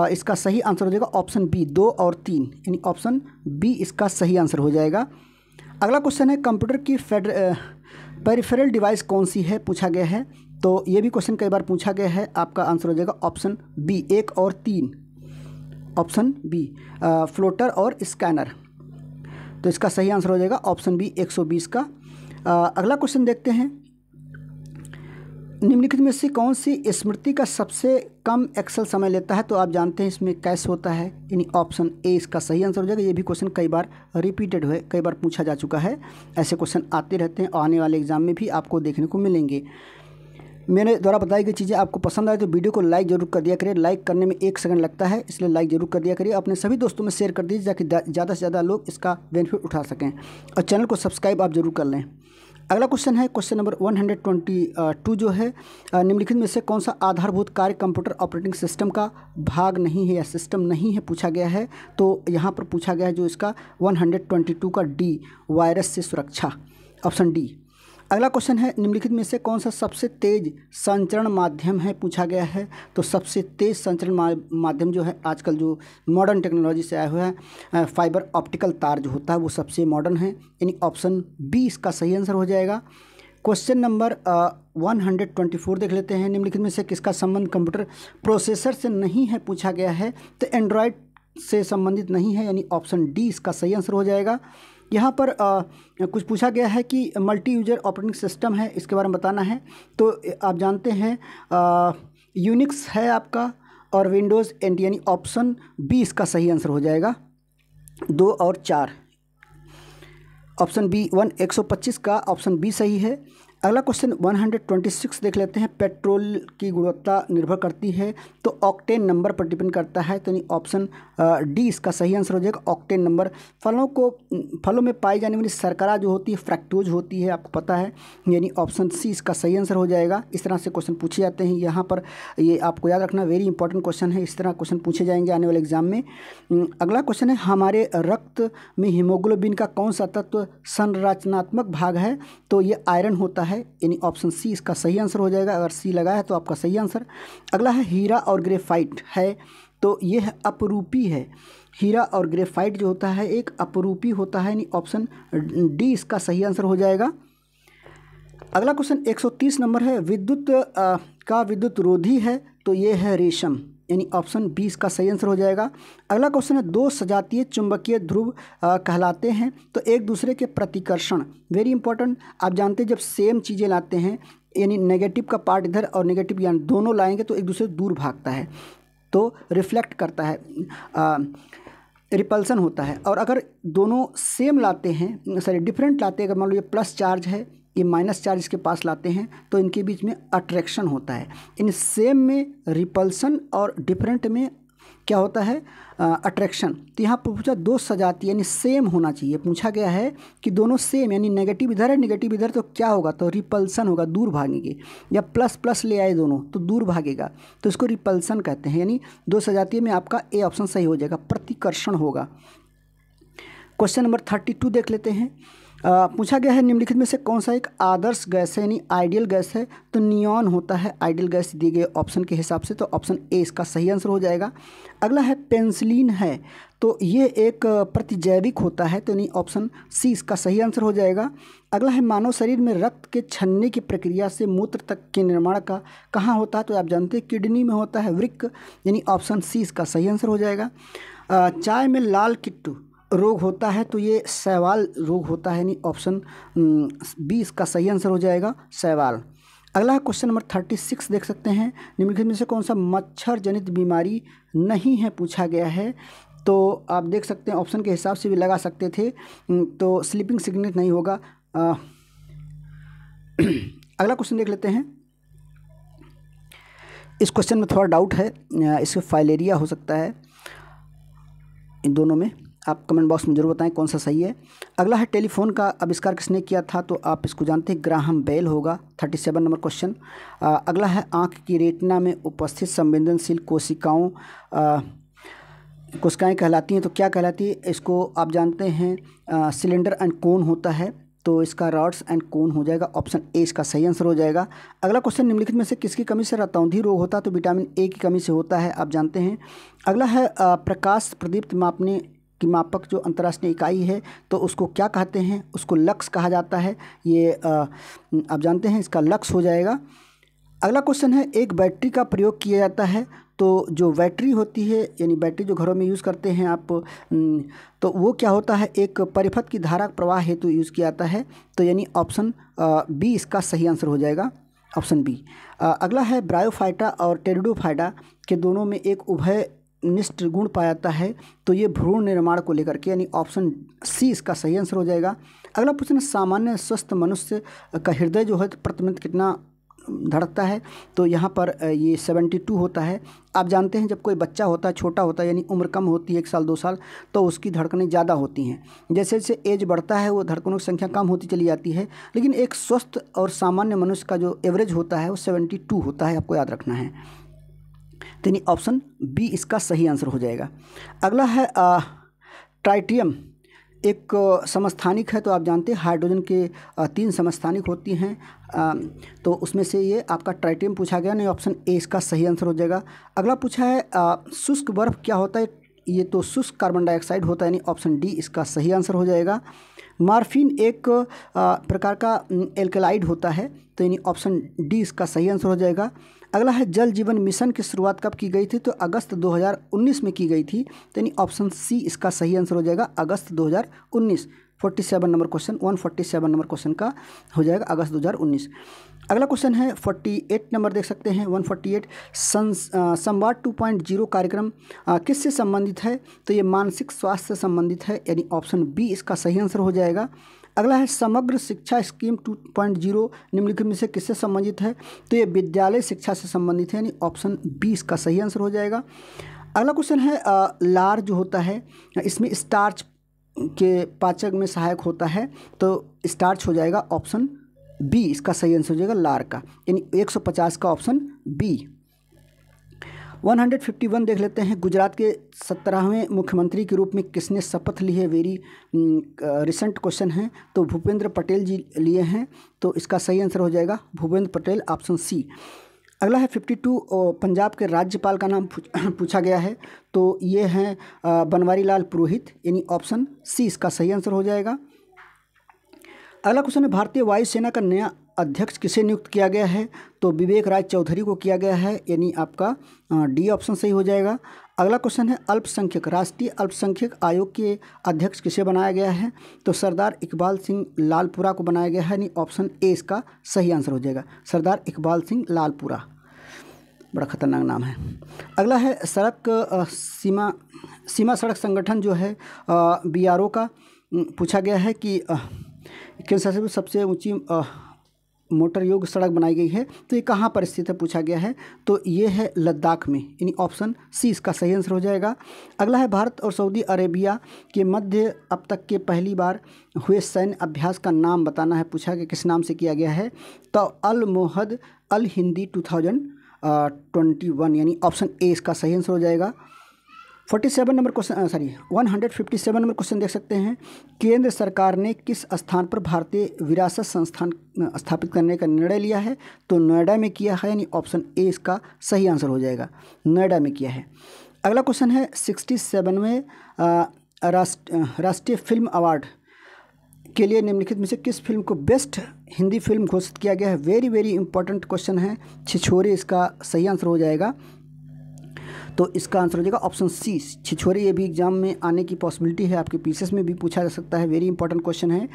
आ, इसका सही आंसर हो जाएगा ऑप्शन बी दो और तीन यानी ऑप्शन बी इसका सही आंसर हो जाएगा अगला क्वेश्चन है कंप्यूटर की फेडर पेरिफेरल डिवाइस कौन सी है पूछा गया है तो ये भी क्वेश्चन कई बार पूछा गया है आपका आंसर हो जाएगा ऑप्शन बी एक और तीन ऑप्शन बी फ्लोटर और स्कैनर तो इसका सही आंसर हो जाएगा ऑप्शन बी 120 का आ, अगला क्वेश्चन देखते हैं निम्नलिखित में से कौन सी स्मृति का सबसे कम एक्सल समय लेता है तो आप जानते हैं इसमें कैश होता है यानी ऑप्शन ए इसका सही आंसर हो जाएगा ये भी क्वेश्चन कई बार रिपीटेड हुए कई बार पूछा जा चुका है ऐसे क्वेश्चन आते रहते हैं आने वाले एग्जाम में भी आपको देखने को मिलेंगे मेरे द्वारा बताई गई चीज़ें आपको पसंद आए तो वीडियो को लाइक जरूर कर दिया करिए लाइक करने में एक सेकंड लगता है इसलिए लाइक जरूर कर दिया करिए अपने सभी दोस्तों में शेयर कर दीजिए ताकि ज़्यादा से ज़्यादा लोग इसका बेनिफिट उठा सकें और चैनल को सब्सक्राइब आप जरूर कर लें अगला क्वेश्चन है क्वेश्चन नंबर वन जो है निम्नलिखित में से कौन सा आधारभूत कार्य कंप्यूटर ऑपरेटिंग सिस्टम का भाग नहीं है या सिस्टम नहीं है पूछा गया है तो यहाँ पर पूछा गया है जो इसका वन का डी वायरस से सुरक्षा ऑप्शन डी अगला क्वेश्चन है निम्नलिखित में से कौन सा सबसे तेज संचरण माध्यम है पूछा गया है तो सबसे तेज संचरण माध्यम जो है आजकल जो मॉडर्न टेक्नोलॉजी से आया हुआ है फाइबर ऑप्टिकल तार जो होता है वो सबसे मॉडर्न है यानी ऑप्शन बी इसका सही आंसर हो जाएगा question number one hundred twenty four देख लेते हैं निम्नलिखित में से किसका संबंध कंप्यूटर प्रोसेसर से नहीं है पूछा गया है तो एंड्रॉयड से संबंधित नहीं है यानी ऑप्शन डी इसका सही आंसर हो जाएगा यहाँ पर आ, कुछ पूछा गया है कि मल्टी यूजर ऑपरेटिंग सिस्टम है इसके बारे में बताना है तो आप जानते हैं यूनिक्स है आपका और विंडोज़ एंड यानी ऑप्शन बी इसका सही आंसर हो जाएगा दो और चार ऑप्शन बी वन एक सौ पच्चीस का ऑप्शन बी सही है अगला क्वेश्चन 126 देख लेते हैं पेट्रोल की गुणवत्ता निर्भर करती है तो ऑक्टेन नंबर पर डिपेंड करता है तो यानी ऑप्शन डी इसका सही आंसर हो जाएगा ऑक्टेन नंबर फलों को फलों में पाई जाने वाली सरकरा जो होती है फ्रैक्टोज होती है आपको पता है यानी ऑप्शन सी इसका सही आंसर हो जाएगा इस तरह से क्वेश्चन पूछे जाते हैं यहाँ पर ये आपको याद रखना वेरी इंपॉर्टेंट क्वेश्चन है इस तरह क्वेश्चन पूछे जाएंगे आने वाले एग्जाम में अगला क्वेश्चन है हमारे रक्त में हिमोग्लोबिन का कौन सा तत्व संरचनात्मक भाग है तो ये आयरन होता है है यानी ऑप्शन सी इसका सही आंसर हो जाएगा अगर सी लगा है तो आपका सही आंसर अगला है हीरा और ग्रेफाइट है तो ये है अपरूपी है हीरा और ग्रेफाइट जो होता है एक अपरूपी होता है यानी ऑप्शन डी इसका सही आंसर हो जाएगा अगला क्वेश्चन 130 नंबर है विद्युत का विद्युत रोधी है तो ये है रेशम यानी ऑप्शन बी इसका सही आंसर हो जाएगा अगला क्वेश्चन है दो सजातीय चुंबकीय ध्रुव कहलाते हैं तो एक दूसरे के प्रतिकर्षण वेरी इंपॉर्टेंट आप जानते हैं जब सेम चीज़ें लाते हैं यानी नेगेटिव का पार्ट इधर और नेगेटिव यानी दोनों लाएंगे तो एक दूसरे दूर भागता है तो रिफ्लेक्ट करता है आ, रिपल्सन होता है और अगर दोनों सेम लाते हैं सॉरी डिफरेंट लाते हैं अगर मान लो ये प्लस चार्ज है ये माइनस चार्ज इसके पास लाते हैं तो इनके बीच में अट्रैक्शन होता है इन सेम में रिपल्सन और डिफरेंट में क्या होता है अट्रैक्शन तो यहाँ पर पूछा दो सजाती यानी सेम होना चाहिए पूछा गया है कि दोनों सेम यानी नेगेटिव इधर है नेगेटिव इधर तो क्या होगा तो रिपल्सन होगा दूर भागेंगे या प्लस प्लस ले आए दोनों तो दूर भागेगा तो इसको रिपल्सन कहते हैं यानी दो सजातीय में आपका ए ऑप्शन सही हो जाएगा प्रतिकर्षण होगा क्वेश्चन नंबर थर्टी टू देख लेते हैं पूछा गया है निम्नलिखित में से कौन सा एक आदर्श गैस है यानी आइडियल गैस है तो नियॉन होता है आइडियल गैस दिए गए ऑप्शन के हिसाब से तो ऑप्शन ए इसका सही आंसर हो जाएगा अगला है पेंसिलीन है तो ये एक प्रतिजैविक होता है तो यानी ऑप्शन सी इसका सही आंसर हो जाएगा अगला है मानव शरीर में रक्त के छनने की प्रक्रिया से मूत्र तक के निर्माण का कहाँ होता है तो आप जानते हैं किडनी में होता है वृक्क यानी ऑप्शन सी इसका सही आंसर हो जाएगा चाय में लाल किट्टू रोग होता है तो ये सैवाल रोग होता है यानी ऑप्शन बी इसका सही आंसर हो जाएगा सैवाल अगला क्वेश्चन नंबर थर्टी सिक्स देख सकते हैं निम्नलिखित में से कौन सा मच्छर जनित बीमारी नहीं है पूछा गया है तो आप देख सकते हैं ऑप्शन के हिसाब से भी लगा सकते थे तो स्लीपिंग सिग्नेट नहीं होगा आ, अगला क्वेश्चन देख लेते हैं इस क्वेश्चन में थोड़ा डाउट है इसमें फाइलेरिया हो सकता है इन दोनों में आप कमेंट बॉक्स में जरूर बताएं कौन सा सही है अगला है टेलीफोन का आविष्कार किसने किया था तो आप इसको जानते हैं ग्राहम बेल होगा थर्टी सेवन नंबर क्वेश्चन अगला है आँख की रेटना में उपस्थित संवेदनशील कोशिकाओं कोशिकाएँ कहलाती हैं तो क्या कहलाती है इसको आप जानते हैं सिलेंडर एंड कोन होता है तो इसका रॉड्स एंड कोन हो जाएगा ऑप्शन ए इसका सही आंसर हो जाएगा अगला क्वेश्चन निम्नलिखित में से किसकी कमी से रतौंधी रोग होता है तो विटामिन ए की कमी से होता है आप जानते हैं अगला है प्रकाश प्रदीप्त मापने की मापक जो अंतर्राष्ट्रीय इकाई है तो उसको क्या कहते हैं उसको लक्ष्य कहा जाता है ये आप जानते हैं इसका लक्ष्य हो जाएगा अगला क्वेश्चन है एक बैटरी का प्रयोग किया जाता है तो जो बैटरी होती है यानी बैटरी जो घरों में यूज़ करते हैं आप तो वो क्या होता है एक परिपथ की धारा प्रवाह हेतु यूज़ किया जाता है तो यानी ऑप्शन बी इसका सही आंसर हो जाएगा ऑप्शन बी अगला है ब्रायोफाइटा और टेरिडोफाइटा के दोनों में एक उभय निष्ठ गुण पाया जाता है तो ये भ्रूण निर्माण को लेकर के यानी ऑप्शन सी इसका सही आंसर हो जाएगा अगला प्रश्न सामान्य स्वस्थ मनुष्य का हृदय जो है तो मिनट कितना धड़कता है तो यहाँ पर ये सेवेंटी टू होता है आप जानते हैं जब कोई बच्चा होता है छोटा होता है यानी उम्र कम होती है एक साल दो साल तो उसकी धड़कनें ज़्यादा होती हैं जैसे जैसे एज बढ़ता है वो धड़कनों की संख्या कम होती चली जाती है लेकिन एक स्वस्थ और सामान्य मनुष्य का जो एवरेज होता है वो सेवेंटी टू होता है आपको याद रखना है यानी ऑप्शन बी इसका सही आंसर हो जाएगा अगला है ट्राइटियम एक समस्थानिक है तो आप जानते हैं हाइड्रोजन के तीन समस्थानिक होती हैं तो उसमें से ये आपका ट्राइटियम पूछा गया नहीं ऑप्शन ए इसका सही आंसर हो जाएगा अगला पूछा है शुष्क बर्फ क्या होता है ये तो शुष्क कार्बन डाइऑक्साइड होता है यानी ऑप्शन डी इसका सही आंसर हो जाएगा मार्फिन एक प्रकार का एल्केलाइड होता है तो यानी ऑप्शन डी इसका सही आंसर हो जाएगा अगला है जल जीवन मिशन की शुरुआत कब की गई थी तो अगस्त 2019 में की गई थी तो यानी ऑप्शन सी इसका सही आंसर हो जाएगा अगस्त 2019 47 नंबर क्वेश्चन 147 नंबर क्वेश्चन का हो जाएगा अगस्त 2019 अगला क्वेश्चन है 48 नंबर देख सकते हैं 148 एट संवाद जीरो कार्यक्रम किससे संबंधित है तो ये मानसिक स्वास्थ्य से संबंधित है यानी ऑप्शन बी इसका सही आंसर हो जाएगा अगला है समग्र शिक्षा स्कीम टू पॉइंट जीरो निम्नलिखित में से किससे संबंधित है तो ये विद्यालय शिक्षा से संबंधित है यानी ऑप्शन बी इसका सही आंसर हो जाएगा अगला क्वेश्चन है लार जो होता है इसमें स्टार्च के पाचक में सहायक होता है तो स्टार्च हो जाएगा ऑप्शन बी इसका सही आंसर हो जाएगा लार का यानी 150 का ऑप्शन बी 151 देख लेते हैं गुजरात के सत्रहवें मुख्यमंत्री के रूप में किसने शपथ ली है वेरी रिसेंट क्वेश्चन है तो भूपेंद्र पटेल जी लिए हैं तो इसका सही आंसर हो जाएगा भूपेंद्र पटेल ऑप्शन सी अगला है 52 पंजाब के राज्यपाल का नाम पूछा गया है तो ये हैं बनवारी लाल पुरोहित यानी ऑप्शन सी इसका सही आंसर हो जाएगा अगला क्वेश्चन है भारतीय वायुसेना का नया अध्यक्ष किसे नियुक्त किया गया है तो विवेक राय चौधरी को किया गया है यानी आपका डी ऑप्शन सही हो जाएगा अगला क्वेश्चन है अल्पसंख्यक राष्ट्रीय अल्पसंख्यक आयोग के अध्यक्ष किसे बनाया गया है तो सरदार इकबाल सिंह लालपुरा को बनाया गया है यानी ऑप्शन ए इसका सही आंसर हो जाएगा सरदार इकबाल सिंह लालपुरा बड़ा खतरनाक नाम है अगला है सड़क सीमा सीमा सड़क संगठन जो है बी का पूछा गया है कि किन सबसे सबसे ऊंची मोटर योग सड़क बनाई गई है तो ये कहाँ पर स्थित है पूछा गया है तो ये है लद्दाख में यानी ऑप्शन सी इसका सही आंसर हो जाएगा अगला है भारत और सऊदी अरेबिया के मध्य अब तक के पहली बार हुए सैन्य अभ्यास का नाम बताना है पूछा गया किस नाम से किया गया है तो Al Mohed Al Hindi two thousand twenty one यानी ऑप्शन ए इसका सही आंसर हो जाएगा forty seven number question sorry one hundred fifty seven number question देख सकते हैं केंद्र सरकार ने किस स्थान पर भारतीय विरासत संस्थान स्थापित करने का निर्णय लिया है तो नोएडा में किया है यानी ऑप्शन ए इसका सही आंसर हो जाएगा नोएडा में किया है अगला क्वेश्चन है सिक्सटी सेवनवें uh, राष्ट्र uh, राष्ट्रीय फिल्म अवार्ड के लिए निम्नलिखित में से किस फिल्म को बेस्ट हिंदी फिल्म घोषित किया गया है वेरी वेरी इंपॉर्टेंट क्वेश्चन है छिछोरे इसका सही आंसर हो जाएगा तो इसका आंसर हो जाएगा ऑप्शन सी छिछोरे ये भी एग्जाम में आने की पॉसिबिलिटी है आपके पीसीएस में भी पूछा जा सकता है वेरी इंपॉर्टेंट क्वेश्चन है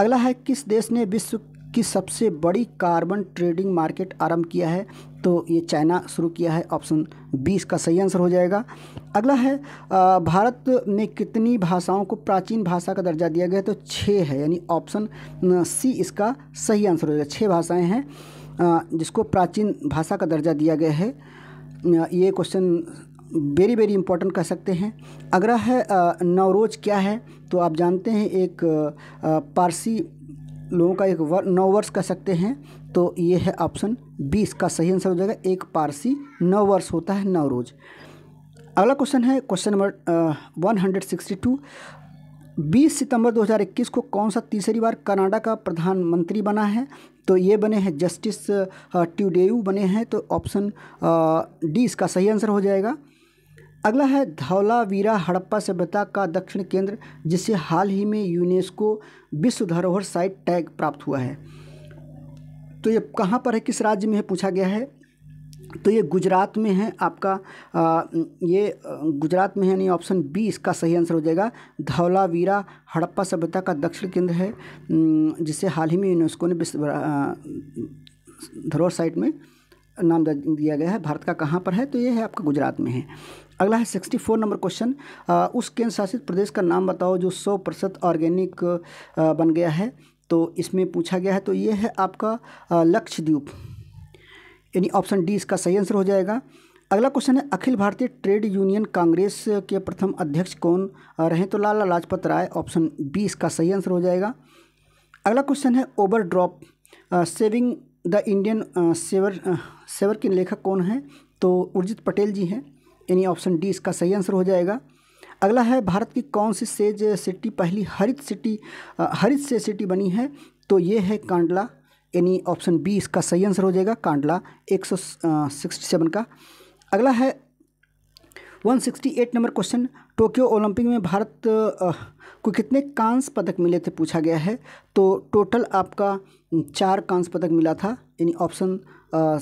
अगला है किस देश ने विश्व की सबसे बड़ी कार्बन ट्रेडिंग मार्केट आरंभ किया है तो ये चाइना शुरू किया है ऑप्शन बी इसका सही आंसर हो जाएगा अगला है भारत में कितनी भाषाओं को प्राचीन भाषा का दर्जा दिया गया है तो छः है यानी ऑप्शन सी इसका सही आंसर हो जाएगा छः भाषाएँ हैं जिसको प्राचीन भाषा का दर्जा दिया गया है ये क्वेश्चन वेरी वेरी इंपॉर्टेंट कह सकते हैं अगला है नवरोज क्या है तो आप जानते हैं एक पारसी लोगों का एक वर वर्ष कह सकते हैं तो ये है ऑप्शन बी इसका सही आंसर हो जाएगा एक पारसी नववर्ष होता है नवरोज अगला क्वेश्चन है question number one hundred sixty two 20 सितंबर 2021 को कौन सा तीसरी बार कनाडा का प्रधानमंत्री बना है तो ये बने हैं जस्टिस ट्यूडेयू बने हैं तो ऑप्शन डी इसका सही आंसर हो जाएगा अगला है धौलावीरा हड़प्पा सभ्यता का दक्षिण केंद्र जिसे हाल ही में यूनेस्को विश्व धरोहर साइट टैग प्राप्त हुआ है तो ये कहाँ पर है किस राज्य में है पूछा गया है तो ये गुजरात में है आपका आ, ये गुजरात में है यानी ऑप्शन बी इसका सही आंसर हो जाएगा धौलावीरा हड़प्पा सभ्यता का दक्षिण केंद्र है जिसे हाल ही में यूनेस्को ने धरोहर साइट में नाम दिया गया है भारत का कहाँ पर है तो ये है आपका गुजरात में है अगला है सिक्सटी फोर नंबर क्वेश्चन उस केंद्र शासित प्रदेश का नाम बताओ जो सौ प्रतिशत ऑर्गेनिक बन गया है तो इसमें पूछा गया है तो ये है आपका लक्षद्वीप यानी ऑप्शन डी इसका सही आंसर हो जाएगा अगला क्वेश्चन है अखिल भारतीय ट्रेड यूनियन कांग्रेस के प्रथम अध्यक्ष कौन रहे तो लाला लाजपत राय ऑप्शन बी इसका सही आंसर हो जाएगा अगला क्वेश्चन है overdraft saving the Indian saver saver के लेखक कौन है तो उर्जित पटेल जी हैं यानी ऑप्शन डी इसका सही आंसर हो जाएगा अगला है भारत की कौन सी सेज सिटी पहली हरित सिटी हरित से सिटी बनी है तो ये है कांडला यानी ऑप्शन बी इसका सही आंसर हो जाएगा कांडला एक सौ सिक्सटी सेवन का अगला है one sixty eight number question Tokyo Olympic में भारत को कितने कांस्य पदक मिले थे पूछा गया है तो टोटल आपका चार कांस्य पदक मिला था यानी ऑप्शन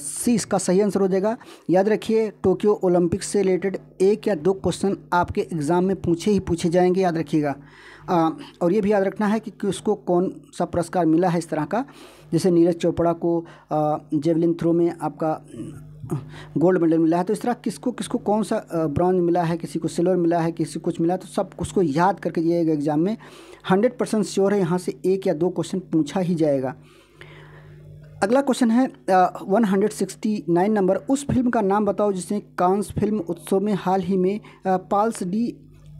सी इसका सही आंसर हो जाएगा याद रखिए टोक्यो ओलंपिक से रिलेटेड एक या दो क्वेश्चन आपके एग्ज़ाम में पूछे ही पूछे जाएंगे याद रखिएगा आ, और ये भी याद रखना है कि, किसको कौन सा पुरस्कार मिला है इस तरह का जैसे नीरज चोपड़ा को जेवलिन थ्रो में आपका गोल्ड मेडल मिला है तो इस तरह किसको किसको कौन सा ब्रॉन्ज मिला है किसी को सिल्वर मिला है किसी को कुछ मिला है तो सब उसको याद करके जाइएगा एग्ज़ाम में हंड्रेड परसेंट श्योर है यहाँ से एक या दो क्वेश्चन पूछा ही जाएगा अगला क्वेश्चन है one hundred sixty nine number उस फिल्म का नाम बताओ जिसने कांस फिल्म उत्सव में हाल ही में पाल्स डी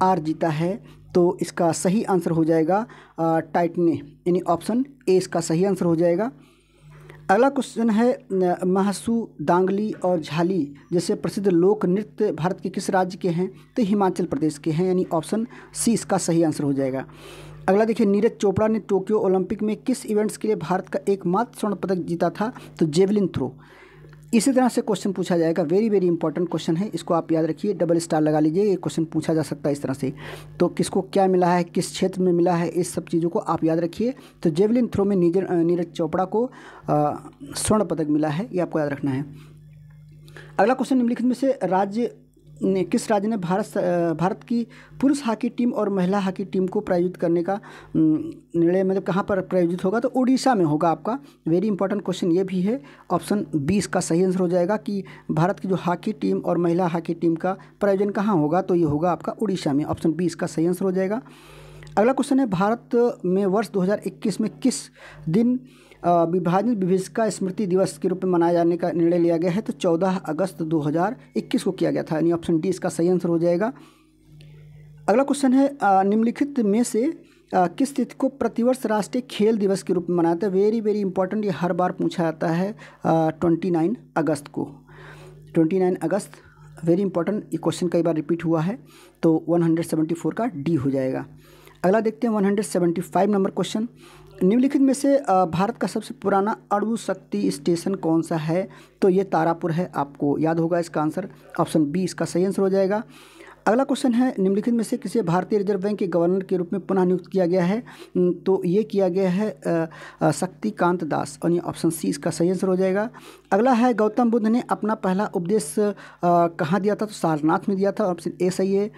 आर जीता है तो इसका सही आंसर हो जाएगा टाइटने यानी ऑप्शन ए इसका सही आंसर हो जाएगा अगला क्वेश्चन है महसू दांगली और झाली जैसे प्रसिद्ध लोक नृत्य भारत के किस राज्य के हैं तो हिमाचल प्रदेश के हैं यानी ऑप्शन सी इसका सही आंसर हो जाएगा अगला देखिए नीरज चोपड़ा ने टोक्यो ओलंपिक में किस इवेंट्स के लिए भारत का एकमात्र स्वर्ण पदक जीता था तो जेवलिन थ्रो इसी तरह से क्वेश्चन पूछा जाएगा वेरी वेरी इंपॉर्टेंट क्वेश्चन है इसको आप याद रखिए डबल स्टार लगा लीजिए ये क्वेश्चन पूछा जा सकता है इस तरह से तो किसको क्या मिला है किस क्षेत्र में मिला है इस सब चीज़ों को आप याद रखिए तो जेवलिन थ्रो में नीरज चोपड़ा को स्वर्ण पदक मिला है ये आपको याद रखना है अगला क्वेश्चन निम्नलिखित में से राज्य ने किस राज्य ने भारत भारत की पुरुष हॉकी टीम और महिला हॉकी टीम को प्रायोजित करने का निर्णय मतलब कहाँ पर प्रायोजित होगा तो उड़ीसा में होगा आपका वेरी इंपॉर्टेंट क्वेश्चन ये भी है ऑप्शन बीस का सही आंसर हो जाएगा कि भारत की जो हॉकी टीम और महिला हॉकी टीम का प्रायोजन कहाँ होगा तो ये होगा आपका उड़ीसा में ऑप्शन बीस का सही आंसर हो जाएगा अगला क्वेश्चन है भारत में वर्ष दो में किस दिन विभाजन विभिषिका स्मृति दिवस के रूप में मनाए जाने का निर्णय लिया गया है तो 14 अगस्त 2021 को किया गया था यानी ऑप्शन डी इसका सही आंसर हो जाएगा अगला क्वेश्चन है निम्नलिखित में से किस तिथि को प्रतिवर्ष राष्ट्रीय खेल दिवस के रूप में मनाते हैं वेरी वेरी इंपॉर्टेंट ये हर बार पूछा जाता है ट्वेंटी नाइन अगस्त को ट्वेंटी नाइन अगस्त वेरी इंपॉर्टेंट ये क्वेश्चन कई बार रिपीट हुआ है तो 174 का डी हो जाएगा अगला देखते हैं 175 नंबर क्वेश्चन निम्नलिखित में से भारत का सबसे पुराना अणु शक्ति स्टेशन कौन सा है तो ये तारापुर है आपको याद होगा इसका आंसर ऑप्शन बी इसका सही आंसर हो जाएगा अगला क्वेश्चन है निम्नलिखित में से किसे भारतीय रिजर्व बैंक के गवर्नर के रूप में पुनः नियुक्त किया गया है तो ये किया गया है शक्तिकांत दास यानी ऑप्शन सी इसका सही आंसर हो जाएगा अगला है गौतम बुद्ध ने अपना पहला उपदेश कहाँ दिया था तो सारनाथ में दिया था ऑप्शन ए सही है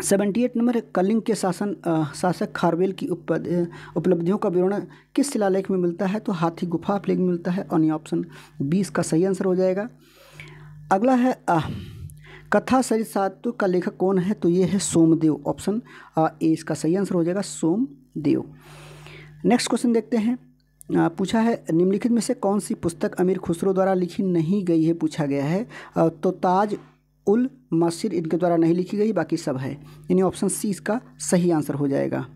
सेवेंटी एट नंबर कलिंग के शासन शासक खारवेल की उपलब्धियों का विवरण किस शिलालेख में मिलता है तो हाथी गुफा लेख में मिलता है और ये ऑप्शन बीस का सही आंसर हो जाएगा अगला है आ, कथा सरित सातु का लेखक कौन है तो ये है सोमदेव ऑप्शन ए इसका सही आंसर हो जाएगा सोमदेव नेक्स्ट क्वेश्चन देखते हैं आ, पूछा है निम्नलिखित में से कौन सी पुस्तक अमीर खुसरो द्वारा लिखी नहीं गई है पूछा गया है तो ताज उल मसिर इनके द्वारा नहीं लिखी गई बाकी सब है यानी ऑप्शन सी इसका सही आंसर हो जाएगा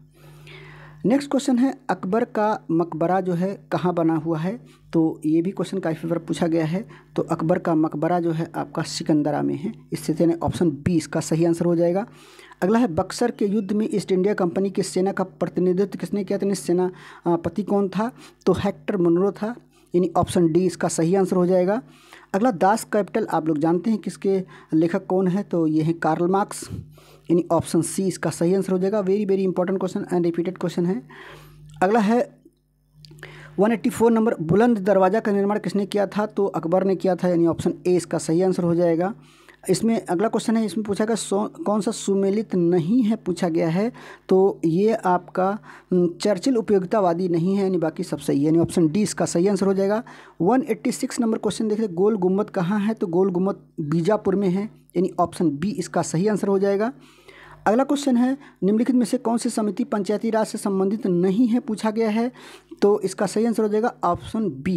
नेक्स्ट क्वेश्चन है अकबर का मकबरा जो है कहाँ बना हुआ है तो ये भी क्वेश्चन काफ़ी बार पूछा गया है तो अकबर का मकबरा जो है आपका सिकंदरा में है इससे यानी ऑप्शन बी इसका सही आंसर हो जाएगा अगला है बक्सर के युद्ध में ईस्ट इंडिया कंपनी की सेना का प्रतिनिधित्व किसने किया था सेनापति कौन था तो हेक्टर मुनरो था यानी ऑप्शन डी इसका सही आंसर हो जाएगा अगला दास कैपिटल आप लोग जानते हैं किसके लेखक कौन है तो ये हैं कार्ल मार्क्स यानी ऑप्शन सी इसका सही आंसर हो जाएगा very very important question and repeated question है अगला है 184 नंबर बुलंद दरवाज़ा का निर्माण किसने किया था तो अकबर ने किया था यानी ऑप्शन ए इसका सही आंसर हो जाएगा इसमें अगला क्वेश्चन है इसमें पूछा गया कौन सा सुमेलित नहीं है पूछा गया है तो ये आपका चर्चिल उपयोगितावादी नहीं है यानी बाकी सब सही है यानी ऑप्शन डी इसका सही आंसर हो जाएगा 186 नंबर क्वेश्चन देखिए गोल गुम्बद कहाँ है तो गोल गुम्बद बीजापुर में है यानी ऑप्शन बी इसका सही आंसर हो जाएगा अगला क्वेश्चन है निम्नलिखित में से कौन सी समिति पंचायती राज से संबंधित नहीं है पूछा गया है तो इसका सही आंसर हो जाएगा ऑप्शन बी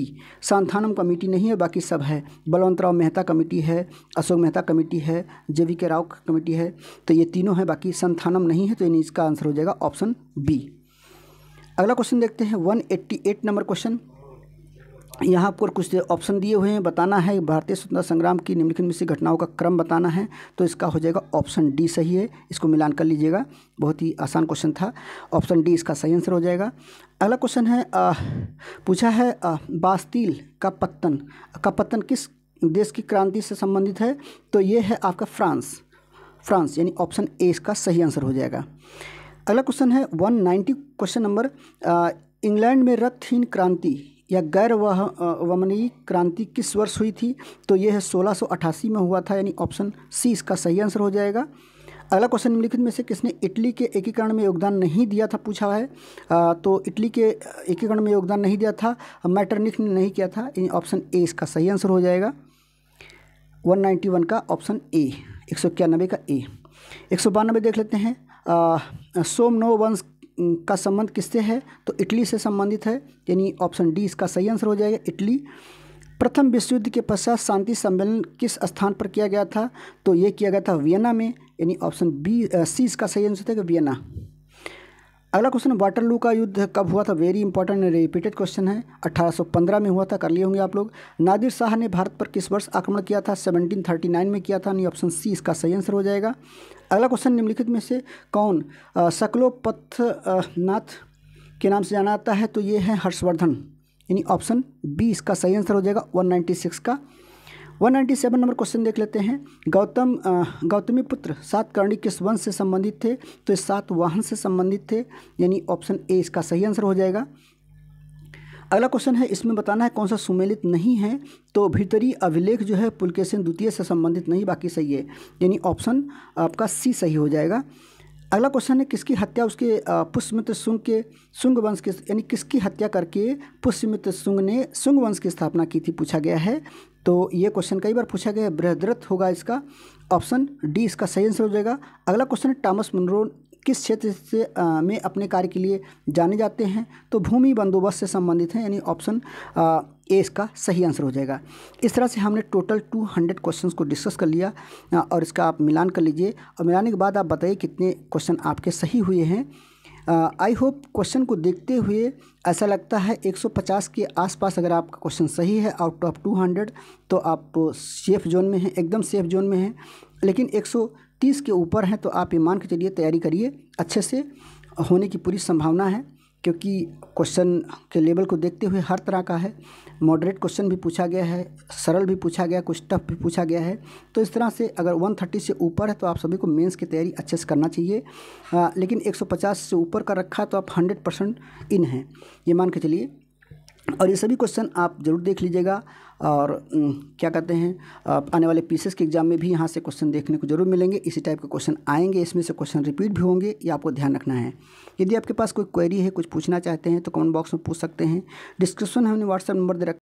सांथानम कमेटी नहीं है बाकी सब है बलवंतराव मेहता कमेटी है अशोक मेहता कमेटी है जे वी के राव कमेटी है तो ये तीनों हैं बाकी संथानम नहीं है तो यानी इसका आंसर हो जाएगा ऑप्शन बी अगला क्वेश्चन देखते हैं वन नंबर क्वेश्चन यहाँ पर कुछ ऑप्शन दिए हुए हैं बताना है भारतीय स्वतंत्रता संग्राम की निम्नलिखित में से घटनाओं का क्रम बताना है तो इसका हो जाएगा ऑप्शन डी सही है इसको मिलान कर लीजिएगा बहुत ही आसान क्वेश्चन था ऑप्शन डी इसका सही आंसर हो जाएगा अगला क्वेश्चन है आ, पूछा है आ, बास्तील का पत्तन का पत्तन किस देश की क्रांति से संबंधित है तो ये है आपका फ्रांस फ्रांस यानी ऑप्शन ए इसका सही आंसर हो जाएगा अगला क्वेश्चन है वन क्वेश्चन नंबर इंग्लैंड में रक्तहीन क्रांति या गैर वह वमनी क्रांति किस वर्ष हुई थी तो यह है 1688 में हुआ था यानी ऑप्शन सी इसका सही आंसर हो जाएगा अगला क्वेश्चन निम्नलिखित में से किसने इटली के एकीकरण में योगदान नहीं दिया था पूछा है आ, तो इटली के एकीकरण में योगदान नहीं दिया था मैटरनिक ने नहीं किया था यानी ऑप्शन ए इसका सही आंसर हो जाएगा 191 का ऑप्शन ए एक का ए एक देख लेते हैं सोमनो वंश का संबंध किससे है तो इटली से संबंधित है यानी ऑप्शन डी इसका सही आंसर हो जाएगा इटली प्रथम विश्व युद्ध के पश्चात शांति सम्मेलन किस स्थान पर किया गया था तो ये किया गया था वियना में यानी ऑप्शन बी सी इसका सही आंसर था वियना अगला क्वेश्चन वाटरलू का युद्ध कब हुआ था वेरी इंपॉर्टेंट रिपीटेड क्वेश्चन है 1815 में हुआ था कर लिए होंगे आप लोग नादिर शाह ने भारत पर किस वर्ष आक्रमण किया था 1739 में किया था नहीं ऑप्शन सी इसका सही आंसर हो जाएगा अगला क्वेश्चन निम्नलिखित में से कौन नाथ के नाम से जाना जाता है तो ये है हर्षवर्धन यानी ऑप्शन बी इसका सही आंसर हो जाएगा 196 का 197 नंबर क्वेश्चन देख लेते हैं गौतम गौतमी पुत्र सात कर्णी किस वंश से संबंधित थे तो सात वाहन से संबंधित थे यानी ऑप्शन ए इसका सही आंसर हो जाएगा अगला क्वेश्चन है इसमें बताना है कौन सा सुमेलित नहीं है तो भीतरी अभिलेख जो है पुलकेशन द्वितीय से संबंधित नहीं बाकी सही है यानी ऑप्शन आपका सी सही हो जाएगा अगला क्वेश्चन है किसकी हत्या उसके पुष्यमित्र शुंग के शुंग वंश के यानी किसकी हत्या करके पुष्यमित्र शुंग ने शुंग वंश की स्थापना की थी पूछा गया है तो ये क्वेश्चन कई बार पूछा गया है बृहद्रथ होगा इसका ऑप्शन डी इसका सही आंसर हो जाएगा अगला क्वेश्चन है टॉमस मुनरो किस क्षेत्र से आ, में अपने कार्य के लिए जाने जाते हैं तो भूमि बंदोबस्त से संबंधित हैं यानी ऑप्शन ए इसका सही आंसर हो जाएगा इस तरह से हमने टोटल टू हंड्रेड क्वेश्चन को डिस्कस कर लिया और इसका आप मिलान कर लीजिए और मिलाने के बाद आप बताइए कितने क्वेश्चन आपके सही हुए हैं आई होप क्वेश्चन को देखते हुए ऐसा लगता है 150 के आसपास अगर आपका क्वेश्चन सही है आउट ऑफ 200 तो आप सेफ जोन में हैं एकदम सेफ जोन में हैं लेकिन तीस के ऊपर हैं तो आप ये मान के चलिए तैयारी करिए अच्छे से होने की पूरी संभावना है क्योंकि क्वेश्चन के लेवल को देखते हुए हर तरह का है मॉडरेट क्वेश्चन भी पूछा गया है सरल भी पूछा गया कुछ टफ भी पूछा गया है तो इस तरह से अगर 130 से ऊपर है तो आप सभी को मेंस की तैयारी अच्छे से करना चाहिए आ, लेकिन 150 से ऊपर का रखा तो आप 100 परसेंट इन हैं ये मान के चलिए और ये सभी क्वेश्चन आप ज़रूर देख लीजिएगा और क्या कहते हैं आने वाले पीसेस के एग्ज़ाम में भी यहाँ से क्वेश्चन देखने को जरूर मिलेंगे इसी टाइप के क्वेश्चन आएंगे इसमें से क्वेश्चन रिपीट भी होंगे ये आपको ध्यान रखना है यदि आपके पास कोई क्वेरी है कुछ पूछना चाहते हैं तो कमेंट बॉक्स में पूछ सकते हैं डिस्क्रिप्शन में हमने व्हाट्सअप नंबर दे रखा